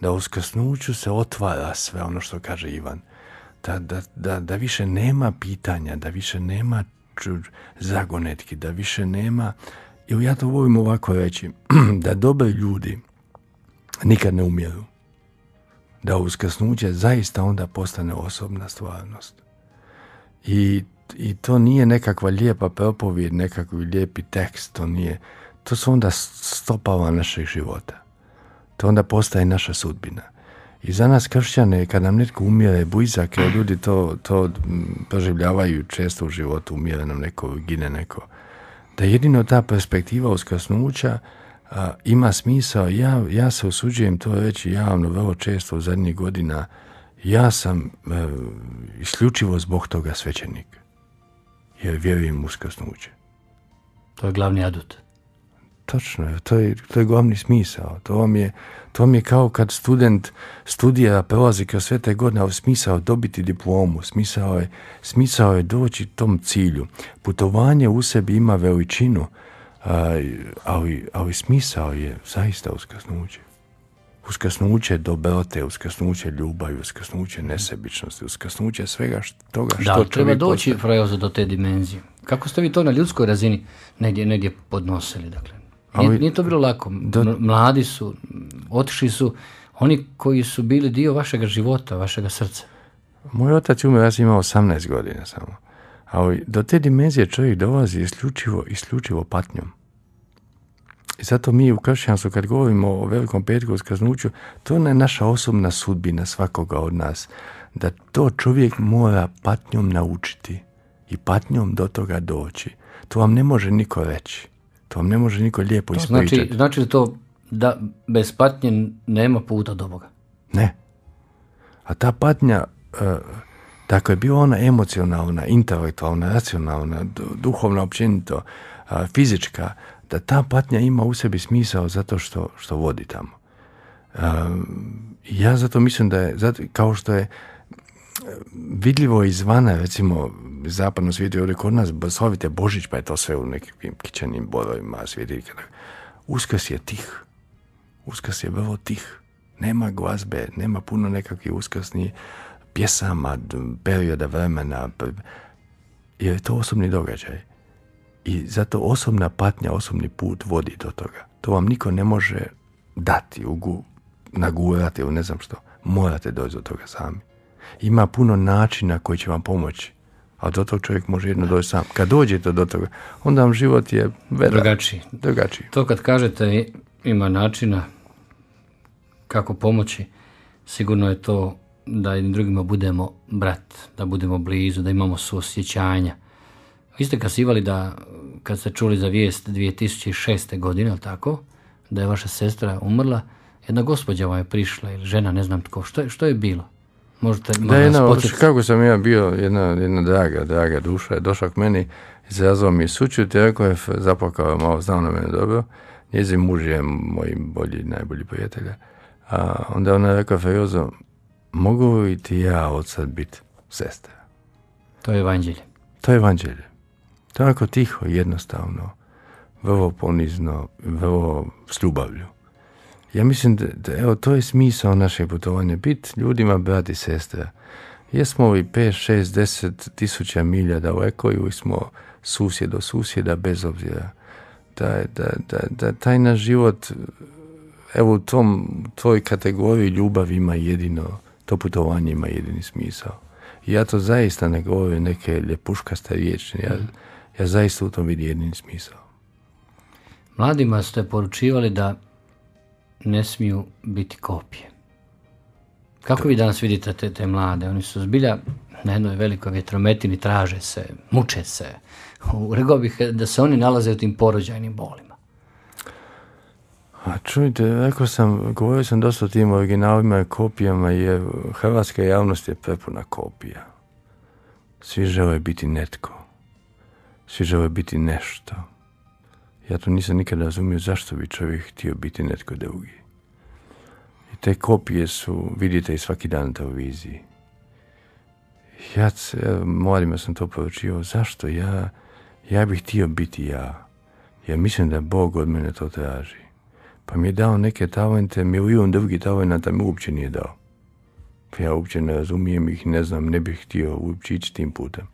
Da u uskrsnuću se otvara sve ono što kaže Ivan. Da, da, da, više nema pitanja, da više nema zagonetki, da više nema... I ja to volim ovako reći, <clears throat> da dobri ljudi nikad ne umjeru da uskrsnuće zaista onda postane osobna stvarnost. I, I, to nije nekakva lijepa propovijed, nekakvi lijepi tekst, to nije. To su onda stopala našeg života. To onda postaje naša sudbina. I za nas kršćane, kad nam netko umire blizak, jer ljudi to, to proživljavaju često u životu, umire nam neko, gine neko, da jedino ta perspektiva uskrsnuća a, ima smisao, ja, ja se osuđujem to reći javno vrlo često u zadnjih godina, ja sam e, isključivo zbog toga svećenik, jer vjerujem u uskrsnuće. To je glavni adut. Točno, to je, to je glavni smisao. To vam je, to kao kad student studija prolazi kroz sve te godine, ali smisao dobiti diplomu, smisao je, smisao je doći tom cilju. Putovanje u sebi ima veličinu, ali, ali smisao je zaista uskasnuće. Uskasnuće dobrote, uskasnuće ljubavi, uskasnuće nesebičnosti, uskasnuće svega što, toga što da, treba doći frajozo do te dimenzije. Kako ste vi to na ljudskoj razini negdje, negdje podnosili? Dakle? Nije, to bilo lako. Mladi su, otišli su, oni koji su bili dio vašeg života, vašeg srca. Moj otac umre, ja sam imao 18 godina samo. A ovaj, do te dimenzije čovjek dolazi isključivo, isključivo patnjom. I zato mi u kršćanstvu kad govorimo o velikom petku uskaznuću, to je naša osobna sudbina svakoga od nas. Da to čovjek mora patnjom naučiti i patnjom do toga doći. To vam ne može niko reći. To vam ne može niko lijepo to ispričati. Znači, znači to da bez patnje nema puta do Boga? Ne. A ta patnja, e, Dakle, bila ona emocionalna, intelektualna, racionalna, duhovna, općenito, fizička, da ta patnja ima u sebi smisao zato što, što vodi tamo. Ja zato mislim da je, kao što je e, vidljivo izvana, recimo, zapadno svijetu, ovdje kod nas, slavite Božić, pa je to sve u nekim kičanim borovima, svijetljike, Uskrs je tih. Uskrs je vrlo tih. Nema glazbe, nema puno nekakvih uskrsnih pjesama, perioda vremena. Jer je to osobni događaj. I zato osobna patnja, osobni put vodi do toga. To vam niko ne može dati, ugu, nagurati ili ne znam što. Morate doći do toga sami. Ima puno načina koji će vam pomoći. A do toga čovjek može jedno doći sam. Kad dođete do toga, onda vam život je veda. Drugačiji. Drugačiji. To kad kažete ima načina kako pomoći, sigurno je to da jednim drugima budemo brat, da budemo blizu, da imamo suosjećanja. Vi ste kasivali da, kad ste čuli za vijest 2006. godine, ali tako, da je vaša sestra umrla, jedna gospođa vam je prišla ili žena, ne znam tko, što je, što je bilo? Možete da, jedna, kako sam ja bio, jedna, jedna draga, draga duša je došla k meni, izrazao mi suću, te rekao je, zapakao malo, znao na mene dobro, njezin muž je moj bolji, najbolji prijatelj. A onda ona je rekao, Ferozo, mogu li ti ja od sad biti sestra? To je evanđelje. To je evanđelje. Tako tiho, jednostavno, vrlo ponizno, vrlo s ljubavlju. Ja mislim da, da evo, to je smisao naše putovanja, Bit ljudima brati i sestra. Jesmo li 5, 6, 10 tisuća milja daleko ili smo susjed do susjeda bez obzira. Da, da, da, taj naš život evo u tom, toj kategoriji ljubav ima jedino to putovanje ima jedini smisao. I ja to zaista ne govorim neke ljepuškaste riječi, ja, mhm. ja zaista u tom vidim jedini smisao. Mladima ste poručivali da ne smiju biti kopije. Kako vi danas vidite te, te mlade? Oni su zbilja na jednoj velikoj vjetrometini, traže se, muče se. Rekao bih da se oni nalaze u tim porođajnim bolima. A čujte, rekao sam, govorio sam dosta o tim originalima i kopijama jer hrvatska javnost je prepuna kopija. Svi žele biti netko. Svi žele biti nešto. Ja to nisam nikada razumio zašto bi čovjek htio biti netko drugi. I te kopije su, vidite i svaki dan na televiziji. Ja, se, ja sam to poručio, zašto ja, ja bih htio biti ja. Ja mislim da Bog od mene to traži. Pa mi je dao neke talente, milijun drugih tavanata mi uopće nije dao. Pa ja uopće ne razumijem ih, ne znam, ne bih htio uopće ići tim putem.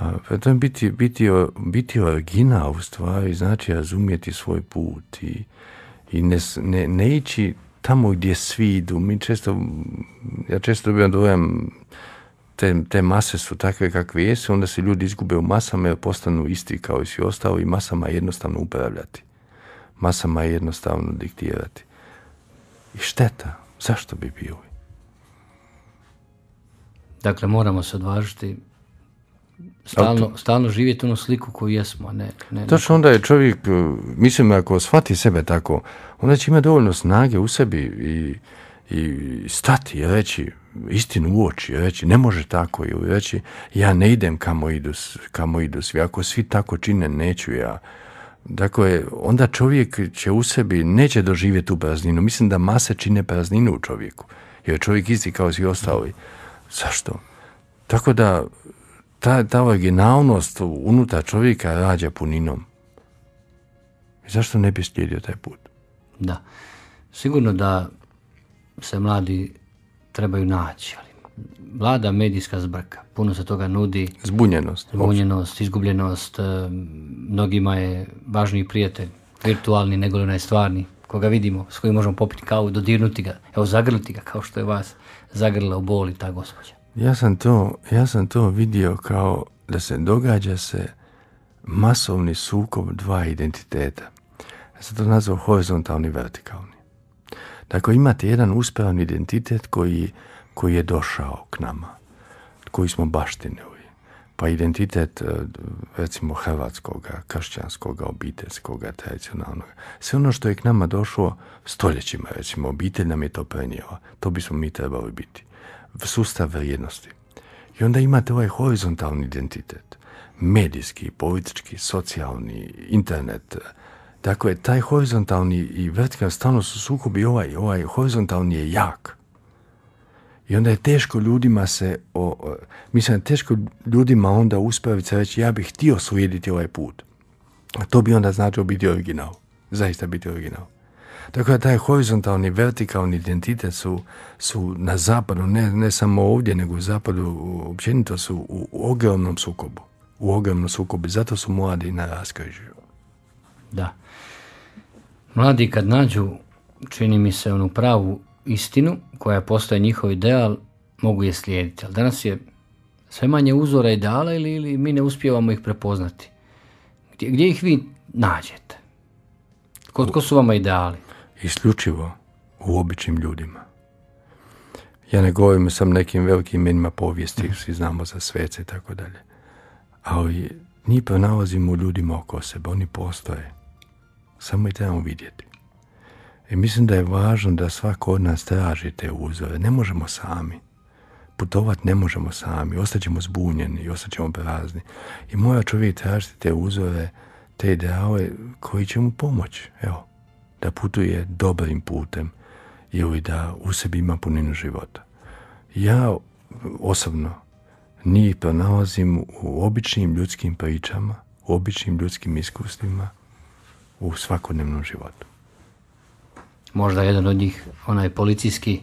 A, pa to biti, biti, biti original u stvari znači razumjeti svoj put i, ne, ne, ići tamo gdje svi idu. Mi često, ja često dobijam, dojam te, mase su takve kakve jesu, onda se ljudi izgube u masama i postanu isti kao i svi ostali i masama jednostavno upravljati masama je jednostavno diktirati. I šteta, zašto bi bili? Dakle, moramo se odvažiti stalno, stalno živjeti onu sliku koju jesmo. Ne, ne, Točno onda je čovjek, e, mislim, ako shvati sebe tako, onda će imati dovoljno snage u sebi i, i stati i reći istinu u oči, reći ne može tako i reći ja ne idem kamo idu, kamo idu svi, ako svi tako čine neću ja. Dakle, onda čovjek će u sebi, neće doživjeti tu prazninu. Mislim da mase čine prazninu u čovjeku. Jer čovjek isti kao i ostali. Zašto? Tako da ta, ta originalnost unutar čovjeka rađa puninom. Zašto ne bi slijedio taj put? Da. Sigurno da se mladi trebaju naći, vlada medijska zbrka. Puno se toga nudi. Zbunjenost. Zbunjenost, izgubljenost. E, mnogima je važniji prijatelj, virtualni nego onaj stvarni, koga vidimo, s kojim možemo popiti kavu, dodirnuti ga, evo zagrliti ga kao što je vas zagrla u boli ta gospođa. Ja sam to, ja sam to vidio kao da se događa se masovni sukob dva identiteta. Ja sam to nazvao horizontalni i vertikalni. Dakle, imate jedan uspravan identitet koji koji je došao k nama, koji smo baštinili. Pa identitet, e, recimo, hrvatskog, kršćanskoga, obiteljskoga, tradicionalnog, sve ono što je k nama došlo stoljećima, recimo, obitelj nam je to prenijela. To bismo mi trebali biti. Sustav vrijednosti. I onda imate ovaj horizontalni identitet. Medijski, politički, socijalni, internet. Dakle, taj horizontalni i vertikalni stalno su sukobi ovaj, ovaj horizontalni je jak i onda je teško ljudima se, o, mislim, teško ljudima onda uspraviti se reći ja bih htio slijediti ovaj put. A to bi onda značilo biti original. Zaista biti original. Tako da taj horizontalni, vertikalni identitet su, su na zapadu, ne, ne samo ovdje, nego u zapadu općenito su u, u ogromnom sukobu. U ogromnom sukobu. Zato su mladi na raskrižju. Da. Mladi kad nađu, čini mi se, onu pravu istinu koja postaje njihov ideal, mogu je slijediti. Ali danas je sve manje uzora ideala ili, ili mi ne uspijevamo ih prepoznati. Gdje, gdje ih vi nađete? Ko, su vama ideali? Isključivo u običnim ljudima. Ja ne govorim sam nekim velikim imenima povijesti, svi znamo za svece i tako dalje. Ali mi pronalazimo u ljudima oko sebe, oni postoje. Samo ih trebamo vidjeti. I mislim da je važno da svako od nas traži te uzore. Ne možemo sami. Putovat ne možemo sami. Ostaćemo zbunjeni i ostaćemo prazni. I mora čovjek tražiti te uzore, te ideale koji će mu pomoći. Evo, da putuje dobrim putem ili da u sebi ima puninu života. Ja osobno njih pronalazim u običnim ljudskim pričama, u običnim ljudskim iskustvima, u svakodnevnom životu možda jedan od njih, onaj policijski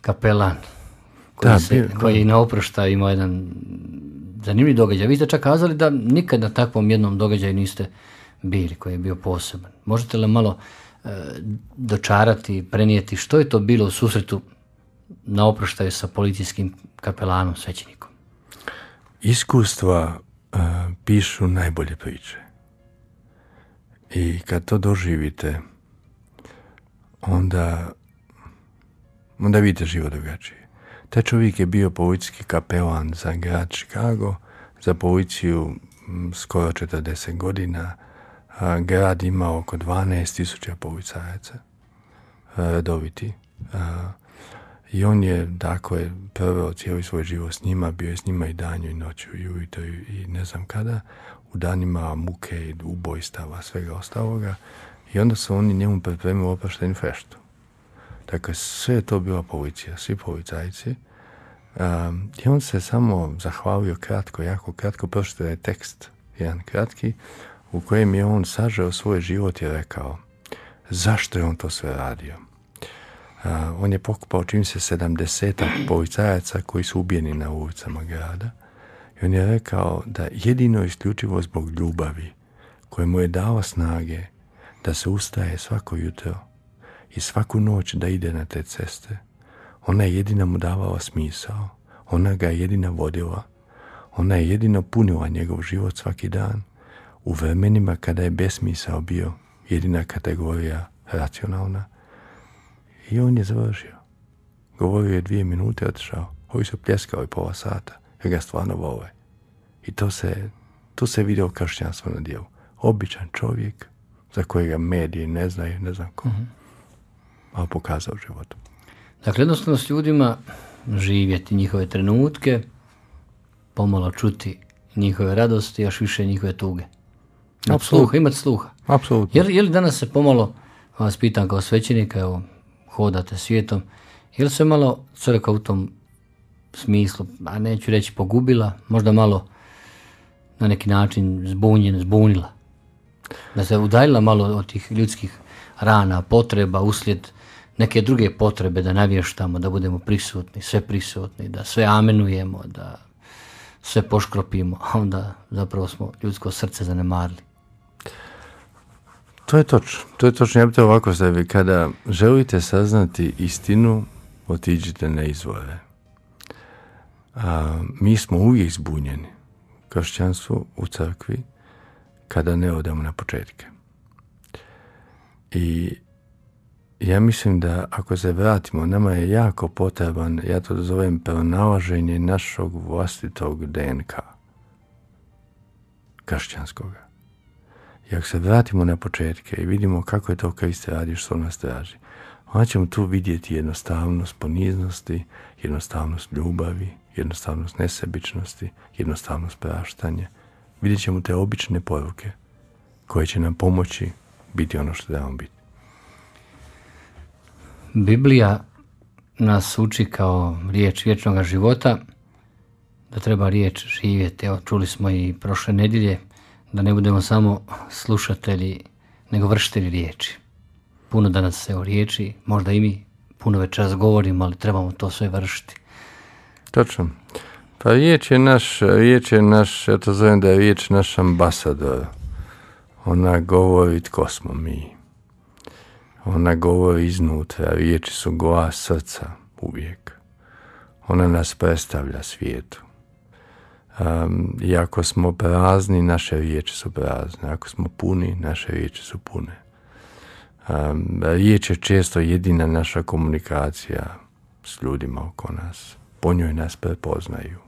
kapelan koji, da, koji na oprošta ima jedan zanimljiv događaj. Vi ste čak kazali da nikad na takvom jednom događaju niste bili, koji je bio poseban. Možete li malo e, dočarati, prenijeti što je to bilo u susretu na oproštaju sa policijskim kapelanom, svećenikom? Iskustva e, pišu najbolje priče. I kad to doživite, onda, onda vidite život drugačije. Taj čovjek je bio policijski kapelan za grad Chicago, za policiju skoro 40 godina. Grad ima oko 12.000 policajaca e, redoviti. I on je, dakle, proveo cijeli svoj život s njima, bio je s njima i danju i noću i ujutro i ne znam kada, u danima muke i ubojstava, svega ostaloga. I onda su oni njemu pripremili opraštenu feštu. Dakle, sve je to bila policija, svi policajci. Ehm, I on se samo zahvalio kratko, jako kratko, prošto je tekst, jedan kratki, u kojem je on sažao svoj život i rekao zašto je on to sve radio. Ehm, on je pokupao čim se sedamdesetak policajaca koji su ubijeni na ulicama grada i on je rekao da jedino isključivo zbog ljubavi koje mu je dao snage da se ustaje svako jutro i svaku noć da ide na te ceste. Ona je jedina mu davala smisao, ona ga je jedina vodila, ona je jedino punila njegov život svaki dan, u vremenima kada je besmisao bio jedina kategorija racionalna. I on je završio. Govorio je dvije minute, otišao. Ovi su i pola sata, jer ga stvarno vole. I to se, to se vidio kršćanstvo na dijelu. Običan čovjek, za kojega mediji ne znaju, ne znam ko, mm a pokazao život. Dakle, jednostavno s ljudima živjeti njihove trenutke, pomalo čuti njihove radosti, još više njihove tuge. Sluha, imati sluha. Apsolutno. Je, li danas se pomalo, vas pitam kao svećenika, evo, hodate svijetom, je se malo crkva u tom smislu, a neću reći pogubila, možda malo na neki način zbunjen, zbunila? da se udaljila malo od tih ljudskih rana, potreba uslijed neke druge potrebe da navještamo, da budemo prisutni, sve prisutni, da sve amenujemo, da sve poškropimo, a onda zapravo smo ljudsko srce zanemarili. To je točno. To je točno. Ja bih ovako Kada želite saznati istinu, otiđite na izvore. A, mi smo uvijek zbunjeni. Kršćanstvo u crkvi kada ne odemo na početke. I ja mislim da ako se vratimo, nama je jako potreban, ja to zovem pronalaženje našog vlastitog DNK kršćanskoga. I ako se vratimo na početke i vidimo kako je to Krist radi što nas traži, onda ćemo tu vidjeti jednostavnost poniznosti, jednostavnost ljubavi, jednostavnost nesebičnosti, jednostavnost praštanja, vidjet ćemo te obične poruke koje će nam pomoći biti ono što trebamo biti. Biblija nas uči kao riječ vječnog života da treba riječ živjeti. Evo, čuli smo i prošle nedjelje da ne budemo samo slušatelji nego vršitelji riječi. Puno danas se o riječi, možda i mi puno večeras govorimo, ali trebamo to sve vršiti. Točno. Pa riječ je naš, riječ je naš, ja to zovem da je riječ naš ambasador. Ona govori tko smo mi. Ona govori iznutra, riječi su glas srca uvijek. Ona nas predstavlja svijetu. I ako smo prazni, naše riječi su prazne. Ako smo puni, naše riječi su pune. riječ je često jedina naša komunikacija s ljudima oko nas. Po njoj nas prepoznaju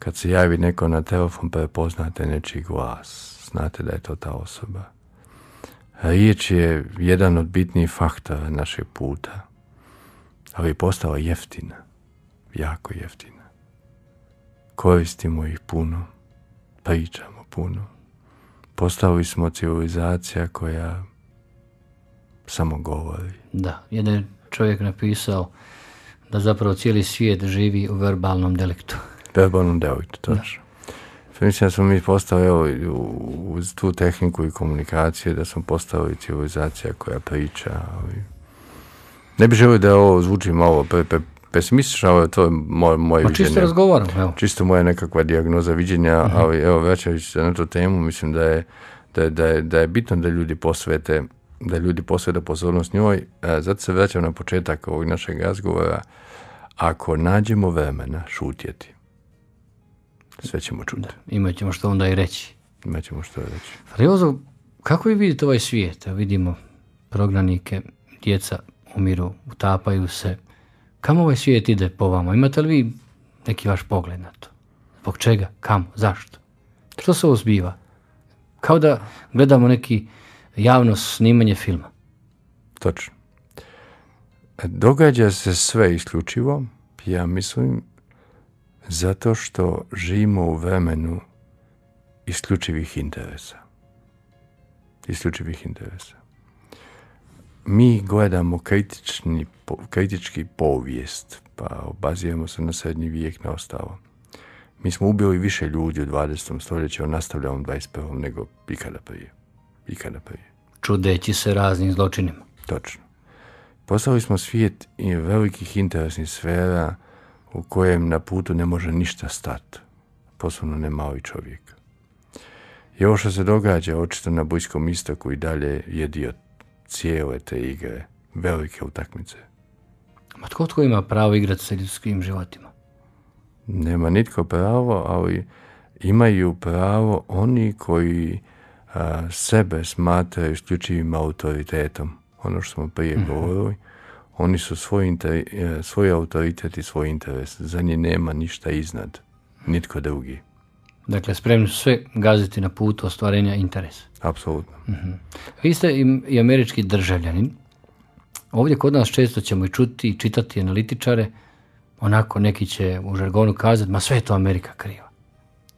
kad se javi neko na telefon pa poznate nečiji glas, znate da je to ta osoba. Riječ je jedan od bitnijih faktora našeg puta, ali je postala jeftina, jako jeftina. Koristimo ih puno, pričamo puno. Postali smo civilizacija koja samo govori. Da, jedan čovjek napisao da zapravo cijeli svijet živi u verbalnom delektu to Da. Mislim da smo mi postao evo, uz tu tehniku i komunikacije, da smo i civilizacija koja priča. Ali... Ne bih želio da ovo zvuči malo pre, pre, pesimistično, ali to je moje, moje pa viđenje. Čisto razgovaram, evo. Čisto moja nekakva diagnoza viđenja, mhm. ali evo, vraćajući se na tu temu, mislim da je, da, da, da je bitno da ljudi posvete da ljudi posvete pozornost njoj. Zato se vraćam na početak ovog našeg razgovora. Ako nađemo vremena šutjeti, sve ćemo čuti. Da, imaćemo što onda i reći. Imaćemo što i reći. Fariozo, kako vi vidite ovaj svijet? Vidimo prognanike, djeca umiru, utapaju se. Kamo ovaj svijet ide po vama? Imate li vi neki vaš pogled na to? Zbog čega? Kamo? Zašto? Što se ovo zbiva? Kao da gledamo neki javno snimanje filma. Točno. E, događa se sve isključivo, ja mislim, zato što živimo u vremenu isključivih interesa. Isključivih interesa. Mi gledamo kritični, kritički povijest, pa obazijemo se na srednji vijek na ostalo. Mi smo ubili više ljudi u 20. stoljeću, nastavljamo u 21. nego ikada prije. Ikada prije. Čudeći se raznim zločinima. Točno. Poslali smo svijet i velikih interesnih sfera, u kojem na putu ne može ništa stat, posebno ne mali čovjek. I ovo što se događa očito na Bujskom istoku i dalje je dio cijele te igre, velike utakmice. Ma tko tko ima pravo igrati sa ljudskim životima? Nema nitko pravo, ali imaju pravo oni koji sebe smatraju isključivim autoritetom. Ono što smo prije mhm. govorili, oni su svoj, e, svoj autoritet i svoj interes. Za nje nema ništa iznad. Nitko drugi. Dakle, spremni su sve gaziti na putu ostvarenja interesa. Apsolutno. Mhm. Vi ste i američki državljanin. Ovdje kod nas često ćemo i čuti i čitati analitičare. Onako neki će u žargonu kazati, ma sve je to Amerika kriva.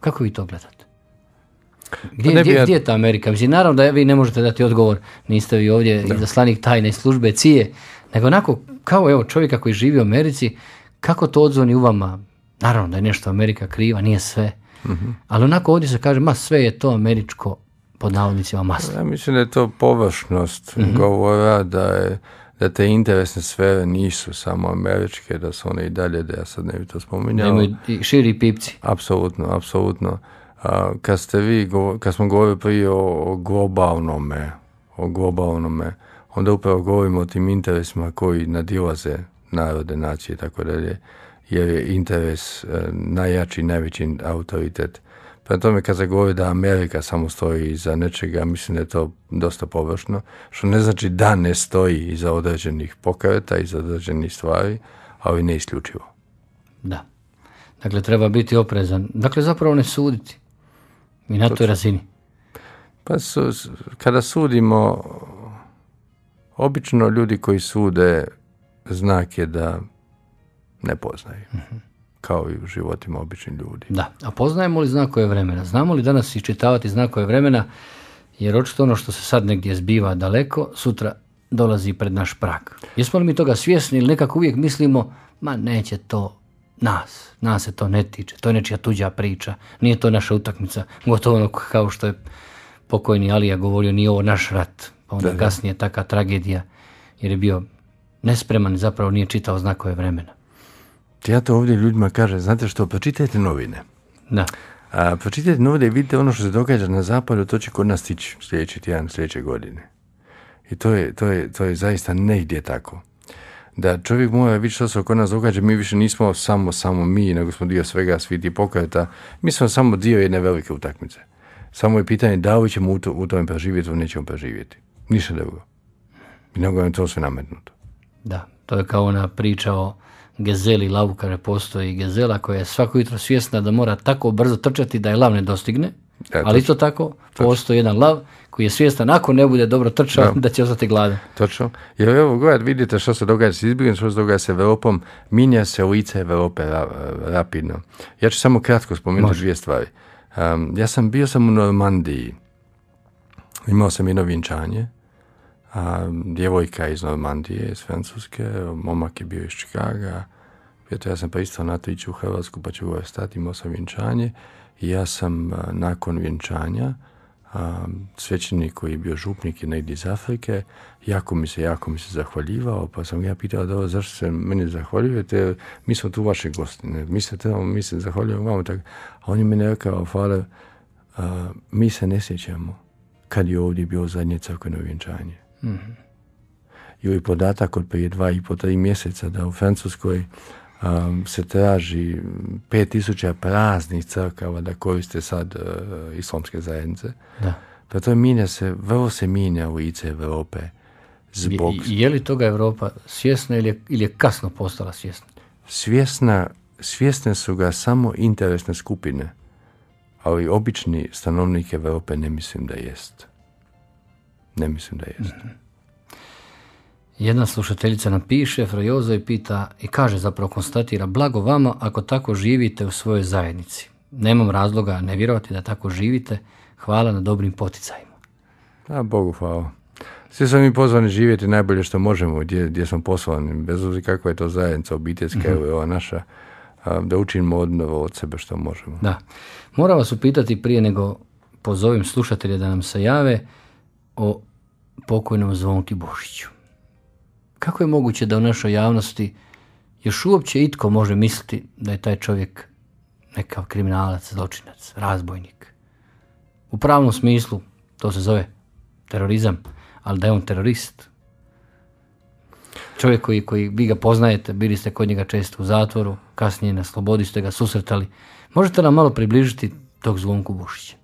Kako vi to gledate? Gdje, pa je ta Amerika? Mislim, naravno da vi ne možete dati odgovor, niste vi ovdje da. izaslanik tajne službe cije, nego onako kao evo čovjeka koji živi u Americi, kako to odzvoni u vama? Naravno da je nešto Amerika kriva, nije sve. Mhm. Ali onako ovdje se kaže, ma sve je to američko pod navodnicima Ja mislim da je to površnost mhm. govora da je da te interesne sfere nisu samo američke, da su one i dalje, da ja sad ne bi to spominjao. Nemo širi pipci. Apsolutno, apsolutno. Kad ste vi, kad smo govorili prije o, o globalnome, o globalnome, onda upravo govorimo o tim interesima koji nadilaze narode, nacije i tako dalje, jer je interes e, najjači, najveći autoritet. Prema tome, kad se govori da Amerika samo stoji iza nečega, mislim da je to dosta površno, što ne znači da ne stoji iza određenih pokreta, iza određenih stvari, ali ne isključivo. Da. Dakle, treba biti oprezan. Dakle, zapravo ne suditi. I na toj razini. Pa su, kada sudimo Obično ljudi koji sude znak je da ne poznaju. Mhm. Kao i u životima običnih ljudi. Da, a poznajemo li znakove vremena? Znamo li danas iščitavati znakove vremena? Jer očito ono što se sad negdje zbiva daleko, sutra dolazi pred naš prag. Jesmo li mi toga svjesni ili nekako uvijek mislimo, ma neće to nas, nas se to ne tiče, to je nečija tuđa priča, nije to naša utakmica, gotovo ono kao što je pokojni Alija govorio, nije ovo naš rat, onda da, kasnije taka tragedija jer je bio nespreman i zapravo nije čitao znakove vremena. Ja to ovdje ljudima kažem, znate što, pročitajte novine. Da. A, pročitajte novine i vidite ono što se događa na zapadu, to će kod nas stići sljedeći tjedan, sljedeće godine. I to je, to je, to je zaista negdje tako. Da čovjek mora vidjeti što se oko nas događa, mi više nismo samo, samo mi, nego smo dio svega, svi ti pokreta. Mi smo samo dio jedne velike utakmice. Samo je pitanje da li ćemo u, u tome preživjeti ili nećemo preživjeti. Ništa drugo. Nego je to sve nametnuto. Da, to je kao ona priča o gezeli lavu, kaže postoji gezela koja je svako jutro svjesna da mora tako brzo trčati da je lav ne dostigne, ali isto tako postoji jedan lav koji je svjestan ako ne bude dobro trčao da, <laughs> će ostati gladan. Točno. Jer evo gledajte, vidite što se događa s izbjegom, što se događa s Evropom, minja se lice Europe ra rapidno. Ja ću samo kratko spomenuti Može. dvije stvari. ja sam bio sam u Normandiji Imao sam jedno vjenčanje, a djevojka iz Normandije, iz Francuske, momak je bio iz Čikaga, eto ja sam pa isto na to ići u Hrvatsku, pa ću u stati, imao sam vjenčanje i ja sam nakon vjenčanja, svećenik koji je bio župnik i negdje iz Afrike, jako mi se, jako mi se zahvaljivao, pa sam ja pitao, dobro, zašto se meni zahvaljujete, mi smo tu vaše gosti, ne? mi se trebamo, mi se zahvaljujemo vama, tako. a on je mi rekao, hvala, mi se ne sjećamo kad je ovdje bio zadnje crkveno vjenčanje. Mm-hmm. I ovaj podatak od prije dva i po tri mjeseca da u Francuskoj um, se traži pet tisuća praznih crkava da koriste sad uh, islamske zajednice. Da. Pa to minja se, vrlo se minja u lice Europe. Zbog... Je, li toga Europa svjesna ili je, ili kasno postala svjesna? Svjesna, svjesne su ga samo interesne skupine ali obični stanovnik Europe ne mislim da jest. Ne mislim da jest. Mhm. Jedna slušateljica nam piše, Frajozo i pita i kaže zapravo konstatira blago vama ako tako živite u svojoj zajednici. Nemam razloga ne vjerovati da tako živite. Hvala na dobrim poticajima. A Bogu hvala. Svi smo mi pozvani živjeti najbolje što možemo gdje, gdje smo poslani, bez obzira kakva je to zajednica obiteljska, mm evo je ova naša da učinimo odnovo od sebe što možemo. Da. Moram vas upitati prije nego pozovim slušatelje da nam se jave o pokojnom Zvonki bušiću Kako je moguće da u našoj javnosti još uopće itko može misliti da je taj čovjek nekav kriminalac, zločinac, razbojnik? U pravnom smislu to se zove terorizam, ali da je on terorist, čovjek koji, koji vi ga poznajete, bili ste kod njega često u zatvoru, kasnije na slobodi ste ga susretali. Možete nam malo približiti tog Zvonku Bušića?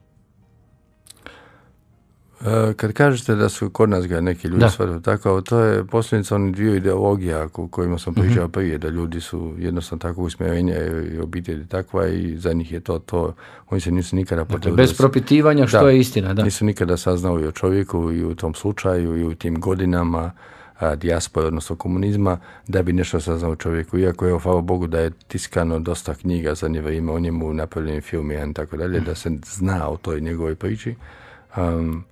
E, kad kažete da su kod nas ga neki ljudi stvarno tako, to je posljedica onih dvije ideologija o kojima sam mhm. pričao mm-hmm. da ljudi su jednostavno tako usmjerenja i obitelji takva i za njih je to to. Oni se nisu nikada dakle, Bez propitivanja što da, je istina, da. Nisu nikada saznali o čovjeku i u tom slučaju i u tim godinama dijaspore, odnosno komunizma, da bi nešto saznao čovjeku. Iako je, hvala Bogu, da je tiskano dosta knjiga za nje ima o njemu napravljeni film i tako dalje, da se zna o toj njegovoj priči. Um,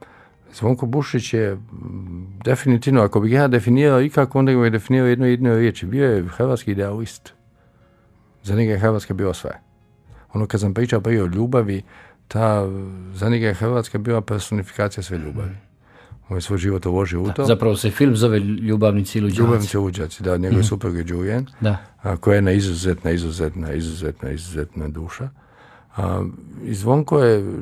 Zvonko Bušić je definitivno, ako bih ja definirao ikako, onda ga je definirao jedno jedno riječi. Bio je hrvatski idealist. Za njega je Hrvatska bio sve. Ono kad sam pričao prije o ljubavi, ta, za njega je Hrvatska bila personifikacija sve ljubavi. On ovaj je svoj život uložio u to. zapravo se film zove Ljubavnici i luđaci. Ljubavnici i da. Njegov mm. suprug a koja je jedna izuzetna, izuzetna, izuzetna, izuzetna duša. A, I Zvonko je,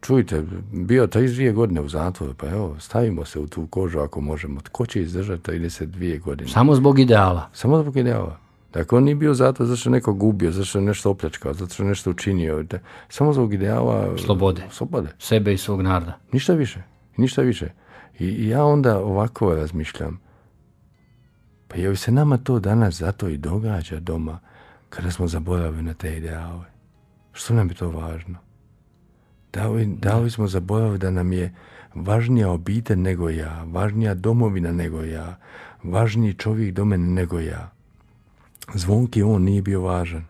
čujte, bio 32 godine u zatvoru, pa evo, stavimo se u tu kožu ako možemo. Tko će izdržati 32 godine? Samo zbog ideala. Samo zbog ideala. Dakle, on nije bio zato zašto neko gubio, zašto je nešto opljačkao, zato je nešto učinio. Samo zbog ideala... Slobode. Slobode. Sebe i svog naroda. Ništa više. Ništa više. I ja onda ovako razmišljam. Pa je se nama to danas zato i događa doma kada smo zaboravili na te ideale? Što nam je to važno? Da li smo zaboravili da nam je važnija obitelj nego ja, važnija domovina nego ja, važniji čovjek do mene nego ja. Zvonki on nije bio važan,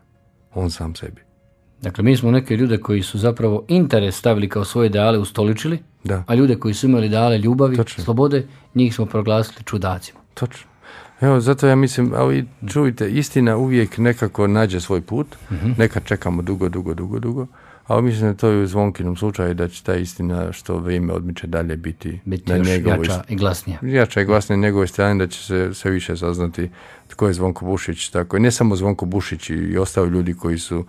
on sam sebi. Dakle, mi smo neke ljude koji su zapravo interes stavili kao svoje ideale ustoličili, da. a ljude koji su imali ideale ljubavi, Točno. slobode, njih smo proglasili čudacima. Točno. Evo, zato ja mislim, ali čujte, istina uvijek nekako nađe svoj put, mhm. neka čekamo dugo, dugo, dugo, dugo, a mislim da to je u zvonkinom slučaju da će ta istina što vrijeme odmiče dalje biti, biti na jača i glasnija. Jača i glasnija njegovoj strani da će se sve više saznati tko je Zvonko Bušić, tako ne samo Zvonko Bušić i ostali ljudi koji su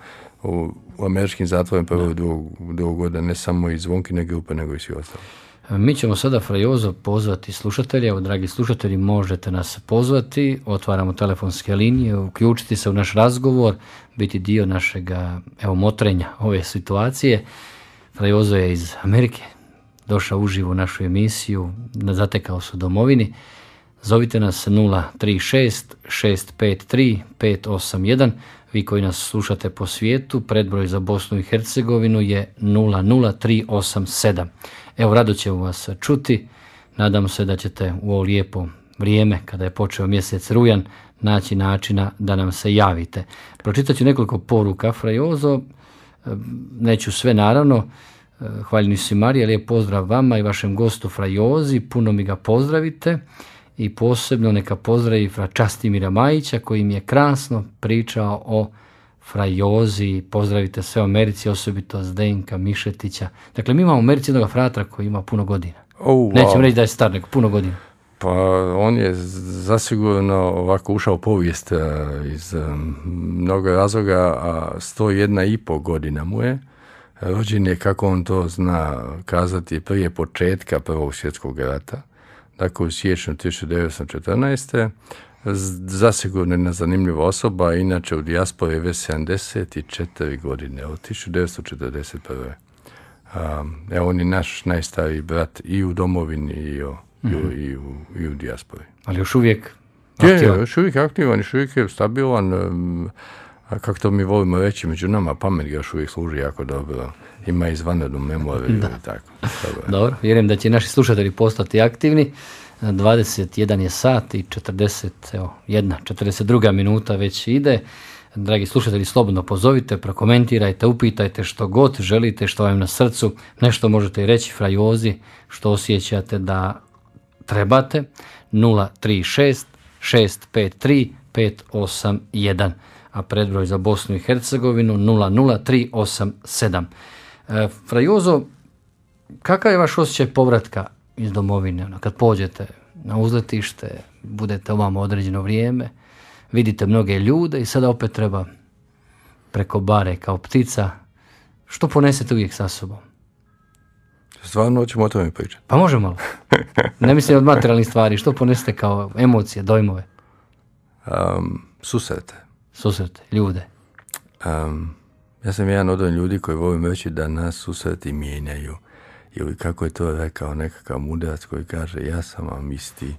u, u američkim zatvorima prvo dugo godina, ne samo i Zvonkine grupe, nego i svi ostali. Mi ćemo sada Frajozo pozvati slušatelje. Evo, dragi slušatelji, možete nas pozvati. Otvaramo telefonske linije, uključiti se u naš razgovor, biti dio našeg, evo, motrenja ove situacije. Frajozo je iz Amerike, došao uživo u našu emisiju, zatekao se u domovini. Zovite nas 036 653 581 vi koji nas slušate po svijetu, predbroj za Bosnu i Hercegovinu je 00387. Evo, rado ćemo vas čuti. Nadam se da ćete u ovo lijepo vrijeme, kada je počeo mjesec rujan, naći načina da nam se javite. Pročitat ću nekoliko poruka. Frajozo, e, neću sve naravno, e, Hvaljni si Marija, lijep pozdrav vama i vašem gostu Frajozi, puno mi ga pozdravite i posebno neka pozdravi fra Častimira Majića koji mi je krasno pričao o frajozi, pozdravite sve u Americi, osobito Zdenka Mišetića. Dakle, mi imamo u Americi jednog fratra koji ima puno godina. Oh, wow. Nećem reći da je star, nego puno godina. Pa on je zasigurno ovako ušao povijest eh, iz eh, mnogo razloga, a sto jedna i po godina mu je. Rođen je, kako on to zna kazati, prije početka Prvog svjetskog rata dakle u siječnju 1914. Zasigurno jedna zanimljiva osoba, inače u dijaspori već 74 godine, od 1941. evo, on je naš najstariji brat i u domovini i, mhm. i, u, i u dijaspori. Ali još uvijek aktivan? još uvijek aktivan, još uvijek je stabilan a kako to mi volimo reći, među nama pamet još uvijek služi jako dobro. Ima izvanrednu memoriju i tako. Dobro. dobro, vjerujem da će naši slušatelji postati aktivni. 21 e, je sat i 40, evo, jedna, 42 minuta već ide. Dragi slušatelji, slobodno pozovite, prokomentirajte, upitajte što god želite, što vam na srcu. Nešto možete i reći, frajozi, što osjećate da trebate. 036 653 581 a predbroj za Bosnu i Hercegovinu 00387. E, Frajozo, kakav je vaš osjećaj povratka iz domovine? Ono, kad pođete na uzletište, budete ovamo određeno vrijeme, vidite mnoge ljude i sada opet treba preko bare kao ptica. Što ponesete uvijek sa sobom? Stvarno hoćemo o tome pričati. Pa možemo. Ne mislim od materijalnih stvari. Što ponesete kao emocije, dojmove? Um, susrete susret ljude? ja sam jedan od ljudi koji volim reći da nas susreti mijenjaju. Ili kako je to rekao nekakav mudrac koji kaže ja sam vam isti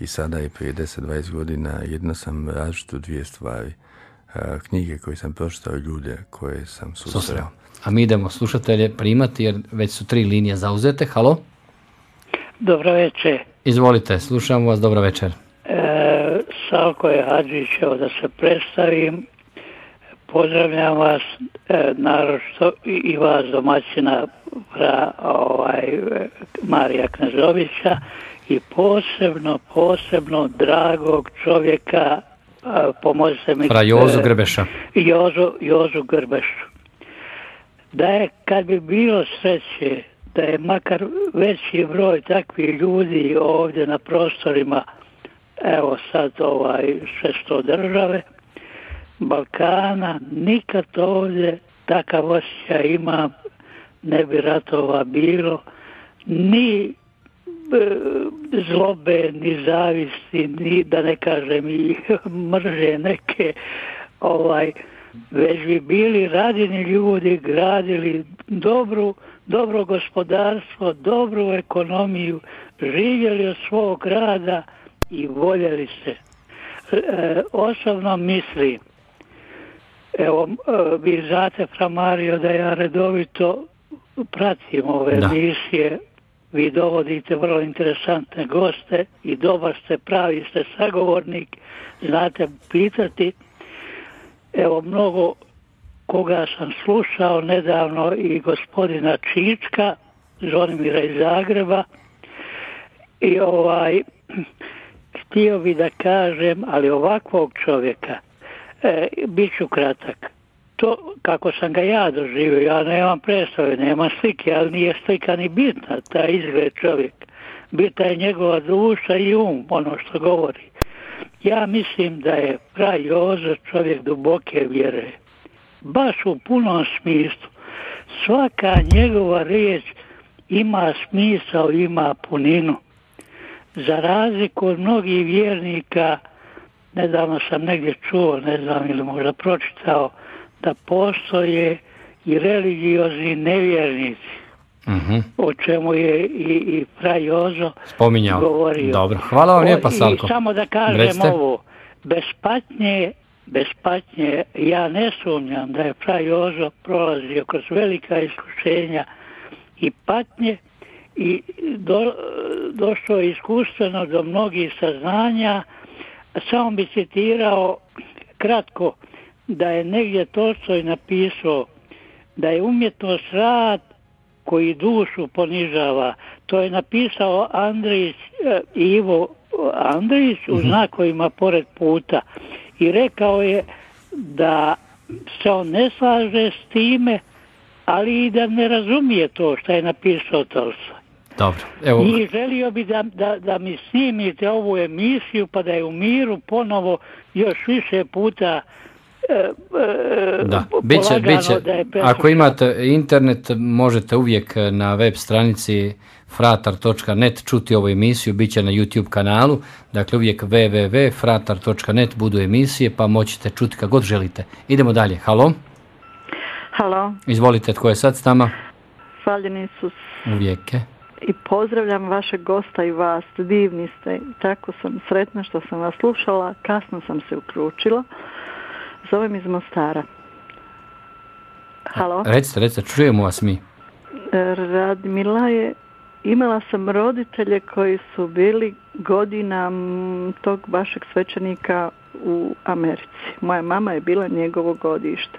i sada i prije 10-20 godina jedno sam različito dvije stvari. E, knjige koje sam pročitao ljude koje sam susreo. A mi idemo slušatelje primati jer već su tri linije zauzete. Halo? Dobro večer. Izvolite, slušamo vas. Dobro večer. E, Salko je Hadžić, evo da se predstavim. Pozdravljam vas, e, naročito i vas domaćina ovaj, e, Marija Knezovića i posebno, posebno dragog čovjeka, e, pomozite mi... Fra e, Jozu Grbeša. Jozu, Jozu Grbešu. Da je, kad bi bilo sreće, da je makar veći broj takvih ljudi ovdje na prostorima evo sad ovaj šesto države Balkana, nikad ovdje takav osjećaj ima, ne bi ratova bilo, ni e, zlobe, ni zavisti, ni da ne kažem i <laughs> mrže neke, ovaj, već bi bili radini ljudi, gradili dobru, dobro gospodarstvo, dobru ekonomiju, živjeli od svog rada, i voljeli se. E, e, osobno mislim, evo, e, vi znate, fra Mario, da ja redovito pratim ove da. vi dovodite vrlo interesantne goste i dobar ste, pravi ste sagovornik, znate pitati. Evo, mnogo koga sam slušao nedavno i gospodina Čička, Zvonimira iz Zagreba, i ovaj, htio bi da kažem, ali ovakvog čovjeka, e, bit ću kratak. To kako sam ga ja doživio, ja nemam predstave, nema slike, ali nije slika ni bitna, ta izgled čovjek. Bitna je njegova duša i um, ono što govori. Ja mislim da je fraj Jozo čovjek duboke vjere. Baš u punom smislu. Svaka njegova riječ ima smisao, ima puninu za razliku od mnogih vjernika, nedavno sam negdje čuo, ne znam ili možda pročitao, da postoje i religiozni nevjernici. Mhm. o čemu je i, i Frajozo govorio. Dobro, hvala vam lijepa Salko. samo da kažem ovo, bez patnje, bez patnje, ja ne sumnjam da je frajozo prolazio kroz velika iskušenja i patnje, i do, došao iskustveno do mnogih saznanja. Samo bi citirao kratko da je negdje je napisao da je umjetnost rad koji dušu ponižava. To je napisao Andrić, eh, Ivo Andrić u mhm. znakovima pored puta i rekao je da se on ne slaže s time, ali i da ne razumije to što je napisao Tolstoj. Dobro, evo... I želio bi da, da, da mi snimite ovu emisiju pa da je u miru ponovo još više puta e, e, da, bit će Ako imate internet, možete uvijek e, na web stranici fratar.net čuti ovu emisiju, bit će na YouTube kanalu, dakle uvijek www.fratar.net budu emisije, pa moćete čuti kad god želite. Idemo dalje, halo? Halo. Izvolite, tko je sad s nama? Hvala Uvijek je i pozdravljam vašeg gosta i vas, divni ste. Tako sam sretna što sam vas slušala, kasno sam se uključila. Zovem iz Mostara. Halo? Recite, recite, čujemo vas mi. E, Radmila je, imala sam roditelje koji su bili godina tog vašeg svećenika u Americi. Moja mama je bila njegovo godište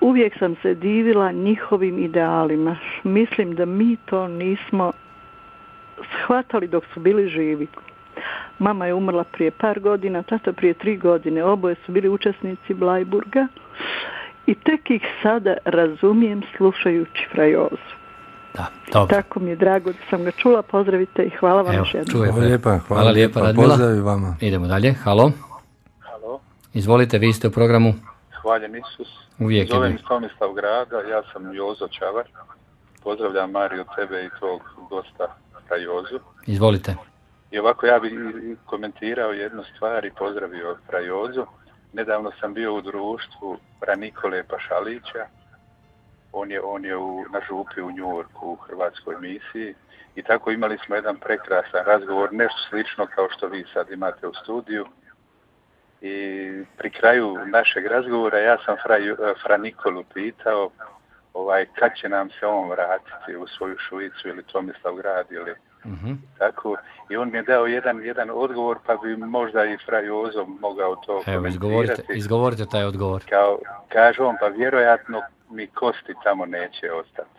uvijek sam se divila njihovim idealima. Mislim da mi to nismo shvatali dok su bili živi. Mama je umrla prije par godina, tata prije tri godine. Oboje su bili učesnici Blajburga i tek ih sada razumijem slušajući frajozu. Da, Tako mi je drago da sam ga čula. Pozdravite i hvala vam još jednom. Hvala lijepa. Hvala, lijepa. Idemo dalje. Halo. Halo. Izvolite, vi ste u programu. Hvaljen Isus. Uvijek Zovem Tomislav Grada, ja sam Jozo Čavar. Pozdravljam Mariju, tebe i tvog gosta ka Izvolite. I ovako ja bih komentirao jednu stvar i pozdravio Trajozu. Nedavno sam bio u društvu pra Pašalića. On je, on je u, na župi u Njurku u Hrvatskoj misiji. I tako imali smo jedan prekrasan razgovor, nešto slično kao što vi sad imate u studiju i pri kraju našeg razgovora ja sam Fra, eh, Fra Nikolu pitao ovaj, kad će nam se on vratiti u svoju Švicu ili Grad ili mhm. tako. I on mi je dao jedan, jedan odgovor pa bi možda i Fra Jozo mogao to Evo, izgovorite, taj odgovor. Kao, kaže on, pa vjerojatno mi kosti tamo neće ostati.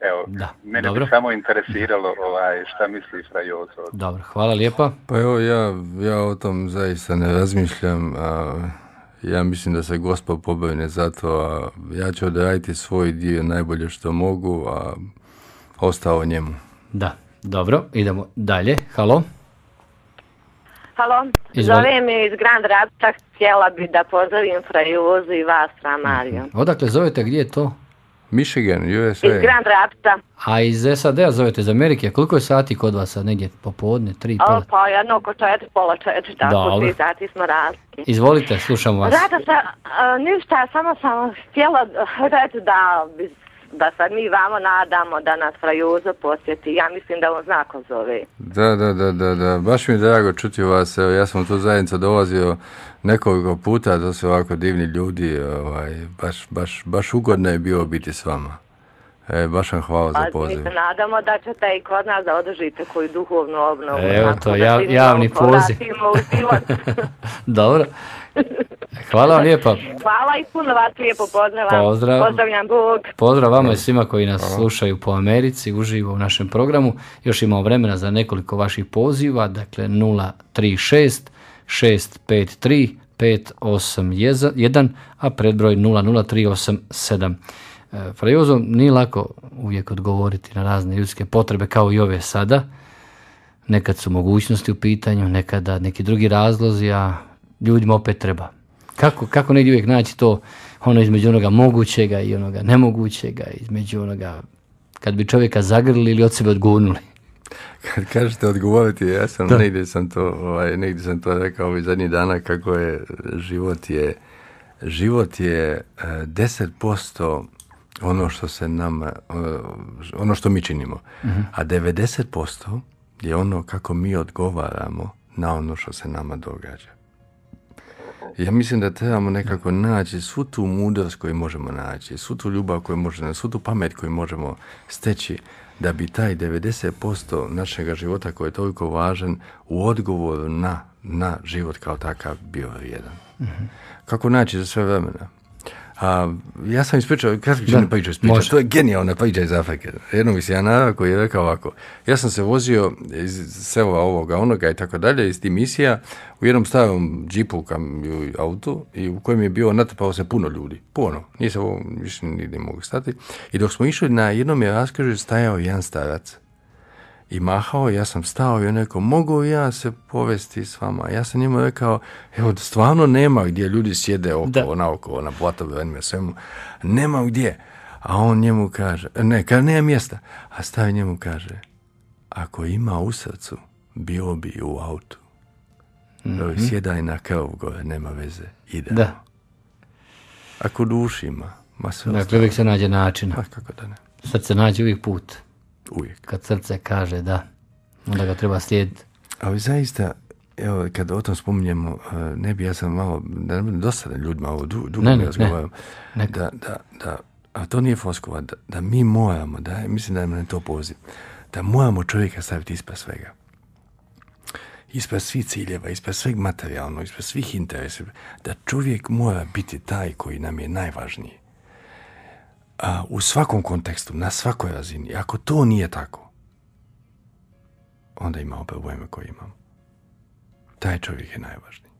Evo, da, mene dobro. bi samo interesiralo ovaj, šta misli Frajozo. Dobro, hvala lijepa. Pa evo, ja, ja o tom zaista ne razmišljam. ja mislim da se gospa za zato, a ja ću odraditi svoj dio najbolje što mogu, a ostao njemu. Da, dobro, idemo dalje. Halo? Halo, Zovem zove me iz Grand Rapsa, htjela bi da pozovim Frajozu i vas, Ramarijom. Mhm. Odakle zovete, gdje je to? Michigan, USA. Iz Grand Rapsa. A iz SAD-a zovete iz Amerike. Koliko je sati kod vas sad negdje popodne? Tri, pola? O, pa jedno oko četiri, pola četiri, tako tri sati smo razli. Izvolite, slušam vas. Rada sa, e, ništa, samo sam htjela reći da bi da sad mi vamo nadamo da nas Frajuzo posjeti. Ja mislim da on zna ko zove. Da, da, da, da, da. Baš mi je drago čuti vas. Evo, ja sam u tu zajednicu dolazio nekoliko puta, to su ovako divni ljudi, ovaj, baš, baš, baš ugodno je bilo biti s vama. E, baš vam hvala za pa, poziv. Mi se nadamo da ćete i kod nas da održite koju duhovnu obnovu. Evo to, ja, javni poziv. <laughs> Dobro. Hvala vam lijepa. Hvala i puno vas lijepo poznavam. Pozdrav. Pozdravljam Bog. Pozdrav vama i svima koji nas slušaju po Americi, uživo u našem programu. Još imamo vremena za nekoliko vaših poziva, dakle 036 653 581, a predbroj 00387. Frajozom nije lako uvijek odgovoriti na razne ljudske potrebe kao i ove sada. Nekad su mogućnosti u pitanju, nekada neki drugi razlozi, a ljudima opet treba. Kako, kako negdje uvijek naći to ono između onoga mogućega i onoga nemogućega, između onoga kad bi čovjeka zagrlili ili od sebe odgurnuli? Kad kažete odgovoriti, ja sam negdje sam to, ovaj, negdje sam to rekao ovih zadnjih dana kako je život je život je 10% eh, ono što se nama, e, ono što mi činimo. Mhm. A 90% je ono kako mi odgovaramo na ono što se nama događa. Ja mislim da trebamo nekako naći svu tu mudrost koju možemo naći, svu tu ljubav koju možemo, svu tu pamet koju možemo steći, da bi taj 90% našega života koji je toliko važan u odgovoru na, na život kao takav bio vrijedan. Mhm. Kako naći za sve vremena? A ja sam ispričao, kratko ću ne pađe ispričao, to je genijalna pa priča iz Afrike. Jednom iz koji je rekao ovako, ja sam se vozio iz sela ovoga, onoga i tako dalje, iz tih misija, u jednom starom džipu kam, u autu i u kojem je bio natrpao se puno ljudi, puno, nije se ovo više nigdje mogu stati. I dok smo išli na jednom je raskrižu, stajao jedan starac i mahao, ja sam stao i on rekao, mogu ja se povesti s vama? Ja sam njemu rekao, evo, stvarno nema gdje ljudi sjede oko, da. oko, na platove, svemu. Nema gdje. A on njemu kaže, ne, kaže, nema mjesta. A stavi njemu kaže, ako ima u srcu, bio bi u autu. Mm-hmm. Sjedaj na krv gore, nema veze, ide. Da. Ako duši ma sve Dakle, uvijek se nađe način. Pa, kako da ne? Sad se nađe uvijek put. Uvijek. Kad srce kaže da, onda ga treba slijediti. Ali zaista, evo, kad o tom spominjemo, e, ne bi ja sam malo, da ne dosta ljudima ovo dugo ne, ne, razgovaram, Da, da, da, a to nije foskova, da, mi moramo, da, mislim da nam je to poziv, da moramo čovjeka staviti ispred svega ispred svih ciljeva, ispred sveg materijalnog, ispred svih interesa, da čovjek mora biti taj koji nam je najvažniji a, u svakom kontekstu, na svakoj razini. Ako to nije tako, onda imamo probleme koje imamo. Taj čovjek je najvažniji.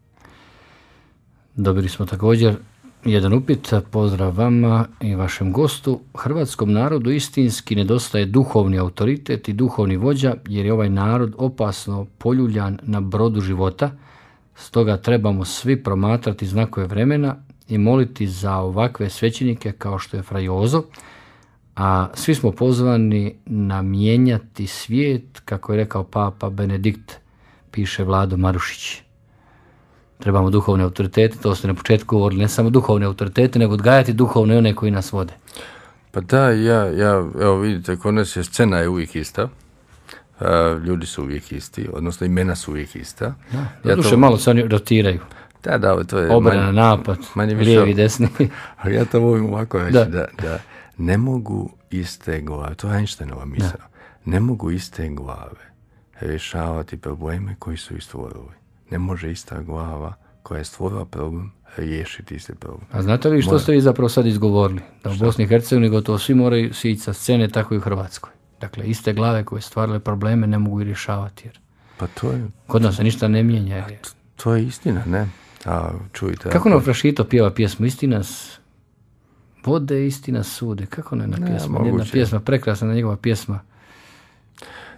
Dobili smo također jedan upit, pozdrav vama i vašem gostu. Hrvatskom narodu istinski nedostaje duhovni autoritet i duhovni vođa jer je ovaj narod opasno poljuljan na brodu života, stoga trebamo svi promatrati znakove vremena i moliti za ovakve svećenike kao što je Frajozo, a svi smo pozvani namijenjati svijet, kako je rekao Papa Benedikt, piše Vlado Marušić. Trebamo duhovne autoritete, to ste na početku govorili, ne samo duhovne autoritete, nego odgajati duhovne one koji nas vode. Pa da, ja, ja evo vidite, kod nas je scena je uvijek ista. ljudi su uvijek isti, odnosno imena su uvijek ista. ja tu to... malo se oni rotiraju. Da, da, to je... Obrana, napad, manje više, lijevi, desni. <laughs> Ali ja to volim ovako reći, da. da, ne mogu iste glave, to je Einsteinova misla, ne mogu iste glave rješavati probleme koji su i stvorili. Ne može ista glava koja je stvorila problem riješiti isti problem. A znate li što Moram. ste vi zapravo sad izgovorili? Da u Bosni i Hercegovini gotovo svi moraju ići sa scene, tako i u Hrvatskoj. Dakle, iste glave koje stvarile probleme ne mogu i rješavati. Jer... Pa to je... Kod nas se ništa ne mijenja. To je istina, ne? A, čujte. Kako nam ono Frašito pjeva pjesmu Istina s... Vode istina sude. Kako ne na pjesma? Ne, Jedna pjesma, prekrasna njegova pjesma.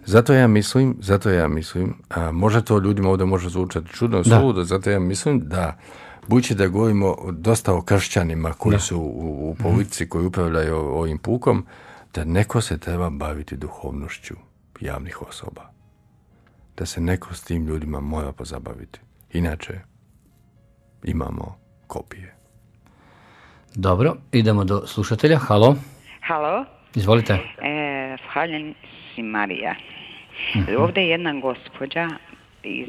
Zato ja mislim, zato ja mislim, a možda to ljudima ovdje može zvučati čudno sudo, zato ja mislim da budući da govorimo dosta o kršćanima koji su u, u politici mhm. koji upravljaju ovim pukom, da neko se treba baviti duhovnošću javnih osoba. Da se neko s tim ljudima mora pozabaviti. Inače, imamo kopije. Dobro, idemo do slušatelja. Halo. Halo. Izvolite. E, si Marija. uh Ovdje je jedna gospođa iz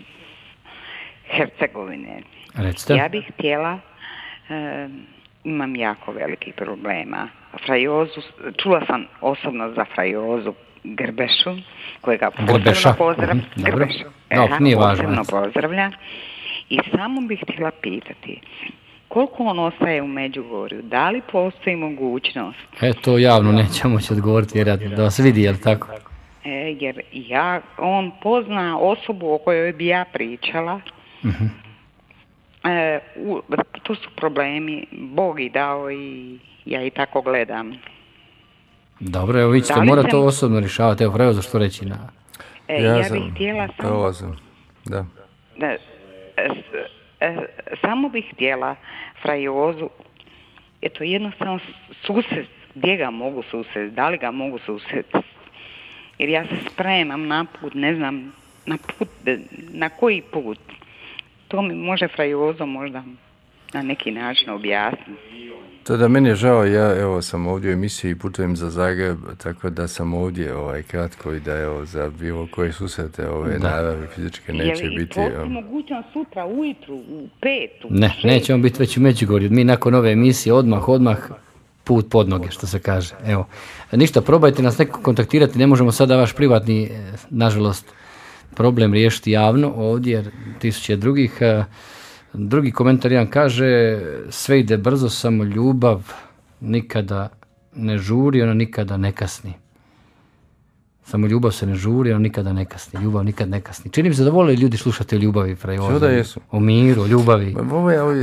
Hercegovine. Recite. Ja bih htjela, e, imam jako velikih problema. Frajozu, čula sam osobno za frajozu Grbešu, kojega posebno Grbeša. No, mhm, e, nije važno. Pozdravlja. I samo bih htjela pitati, koliko on ostaje u Međugorju? Da li postoji mogućnost? E, to javno nećemo će odgovoriti, jer da vas vidi, jel tako? E, jer ja, on pozna osobu o kojoj bi ja pričala. Mhm. E, uh to su problemi, Bog i dao i ja i tako gledam. Dobro, evo vi ćete morati to osobno rješavati, evo preo za što reći na... E, ja, bih htjela sam... da E, samo bih htjela frajozu, eto jednostavno susret, gdje ga mogu susret, da li ga mogu susjed jer ja se spremam na put, ne znam na put, na koji put. To mi može frajozo možda na neki način objasniti. To da meni je žao, ja evo sam ovdje u emisiji i putujem za Zagreb, tako da sam ovdje ovaj, kratko i da evo za bilo koje susete ove da. fizičke neće biti. Je um... sutra ujutru, u petu? Ne, nećemo biti već u Međugorju. Mi nakon ove emisije odmah, odmah put pod noge, što se kaže. Evo, ništa, probajte nas neko kontaktirati, ne možemo sada vaš privatni, e, nažalost, problem riješiti javno ovdje, jer tisuće drugih. E, Drugi komentar jedan kaže, sve ide brzo, samo ljubav nikada ne žuri, ona nikada ne kasni. Samo ljubav se ne žuri, on nikada ne kasni. Ljubav nikad ne kasni. Čini mi se da vole ljudi slušati o ljubavi, Sve da jesu. O miru, o ljubavi. Ovo je, ovo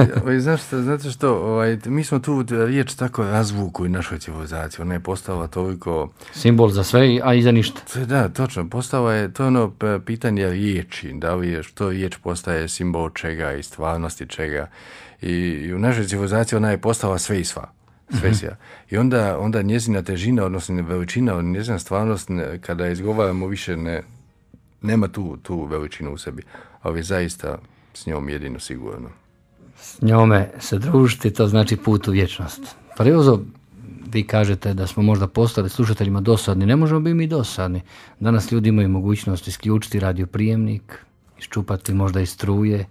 znate što, ovaj, mi smo tu eh, riječ tako razvuku i našoj civilizaciji. Ona je postala toliko... Simbol za sve, a i za ništa. Da, točno. Postala je, to je ono pitanje riječi. Da li je, što riječ postaje simbol čega i stvarnosti čega. I, i u našoj civilizaciji ona je postala sve i sva. Svesija. I onda, onda njezina težina, odnosno veličina, njezina stvarnost, kada izgovaramo više ne, nema tu, tu veličinu u sebi. Ali zaista s njom jedino sigurno. S njome se družiti, to znači put u vječnost. Prvozo, vi kažete da smo možda postali slušateljima dosadni. Ne možemo biti mi dosadni. Danas ljudi imaju mogućnost isključiti radioprijemnik, iščupati možda i struje,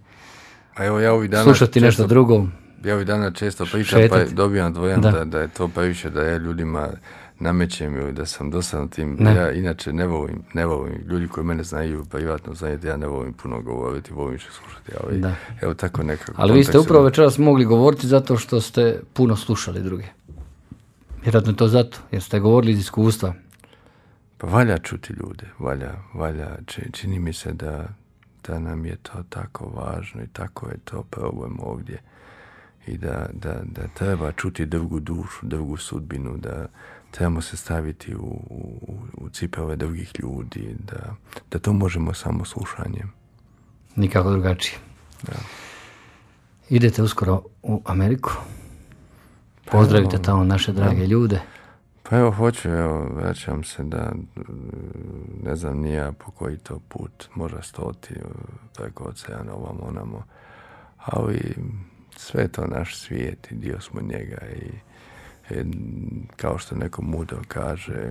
a evo ja ovih dana slušati nešto drugo. Ja ovih dana često pričam pa dobijam da. da. je to previše, da ja ljudima namećem ili da sam dosadan tim. Ne. Ja inače ne volim, ne volim. Ljudi koji mene znaju privatno znaju da ja ne volim puno govoriti, volim više slušati. Ali Evo tako nekako. Ali vi ste upravo večeras mogli govoriti zato što ste puno slušali druge. Vjerojatno je to zato, jer ste govorili iz iskustva. Pa valja čuti ljude, valja, valja. Čini mi se da, da nam je to tako važno i tako je to problem ovdje i da, da, da treba čuti drugu dušu, drugu sudbinu, da trebamo se staviti u, u, u cipele drugih ljudi, da, da to možemo samo slušanjem. Nikako drugačije. Da. Idete uskoro u Ameriku. Pa Pozdravite tamo naše drage ljude. Pa evo hoću, evo, vraćam se da, ne znam nija po koji to put, možda stoti e, preko oceana ovamo onamo, ali sve je to naš svijet i dio smo njega i e, kao što neko mudo kaže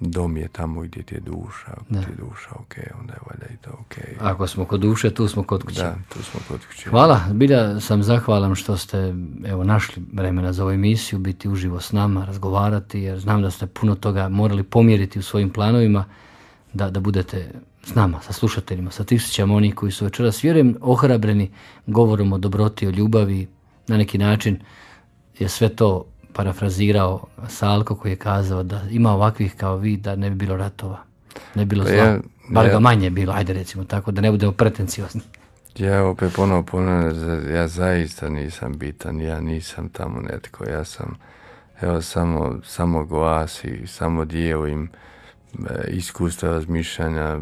dom je tamo gdje ti je duša, ako ti je duša ok, onda je valjda i to ok. Ako smo kod duše, tu smo kod kuće. Da, tu smo kod kuće. Hvala, bilja sam zahvalan što ste evo, našli vremena za ovu emisiju, biti uživo s nama, razgovarati, jer znam da ste puno toga morali pomjeriti u svojim planovima, da budete s nama, sa slušateljima, sa tisućama onih koji su večeras, vjerujem, ohrabreni govorom o dobroti, o ljubavi. Na neki način je sve to parafrazirao Salko koji je kazao da ima ovakvih kao vi da ne bi bilo ratova, ne bi bilo pa zla. Bar ga manje bilo, ajde recimo tako, da ne budemo pretenciozni. Ja opet ponovo ponovno, ja zaista nisam bitan, ja nisam tamo netko, ja sam evo samo, samo glas i samo dijelim E, iskustva razmišljanja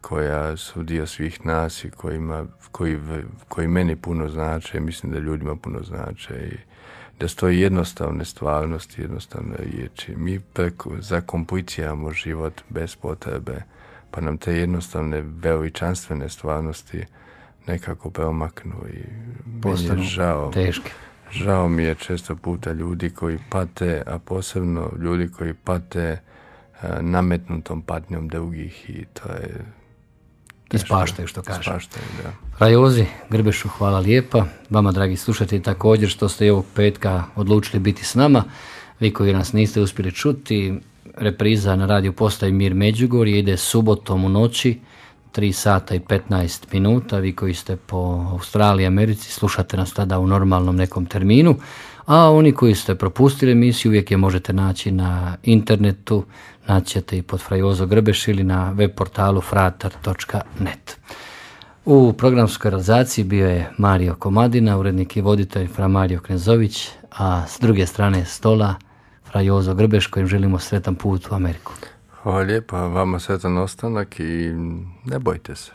koja su dio svih nas i kojima, koji, koji meni puno znače, mislim da ljudima puno znače i da stoji jednostavne stvarnosti, jednostavne riječi. Mi preko, zakompliciramo život bez potrebe, pa nam te jednostavne veličanstvene stvarnosti nekako preomaknu i postanu žao. Žao mi je često puta ljudi koji pate, a posebno ljudi koji pate E, nametnutom patnjom drugih i to je ispaštaju što kaže. Ispaštaju, da. Rajozi, Grbešu, hvala lijepa. Vama, dragi slušatelji, također što ste i ovog petka odlučili biti s nama. Vi koji nas niste uspjeli čuti, repriza na radiju postaje Mir Međugorje ide subotom u noći, 3 sata i 15 minuta. Vi koji ste po Australiji, i Americi, slušate nas tada u normalnom nekom terminu. A oni koji ste propustili emisiju, uvijek je možete naći na internetu naćete i pod Frajozo Grbeš ili na web portalu fratar.net. U programskoj realizaciji bio je Mario Komadina, urednik i voditelj Fra Mario Knezović, a s druge strane stola frajozo Grbeš kojim želimo sretan put u Ameriku. Hvala lijepa, vama sretan ostanak i ne bojte se.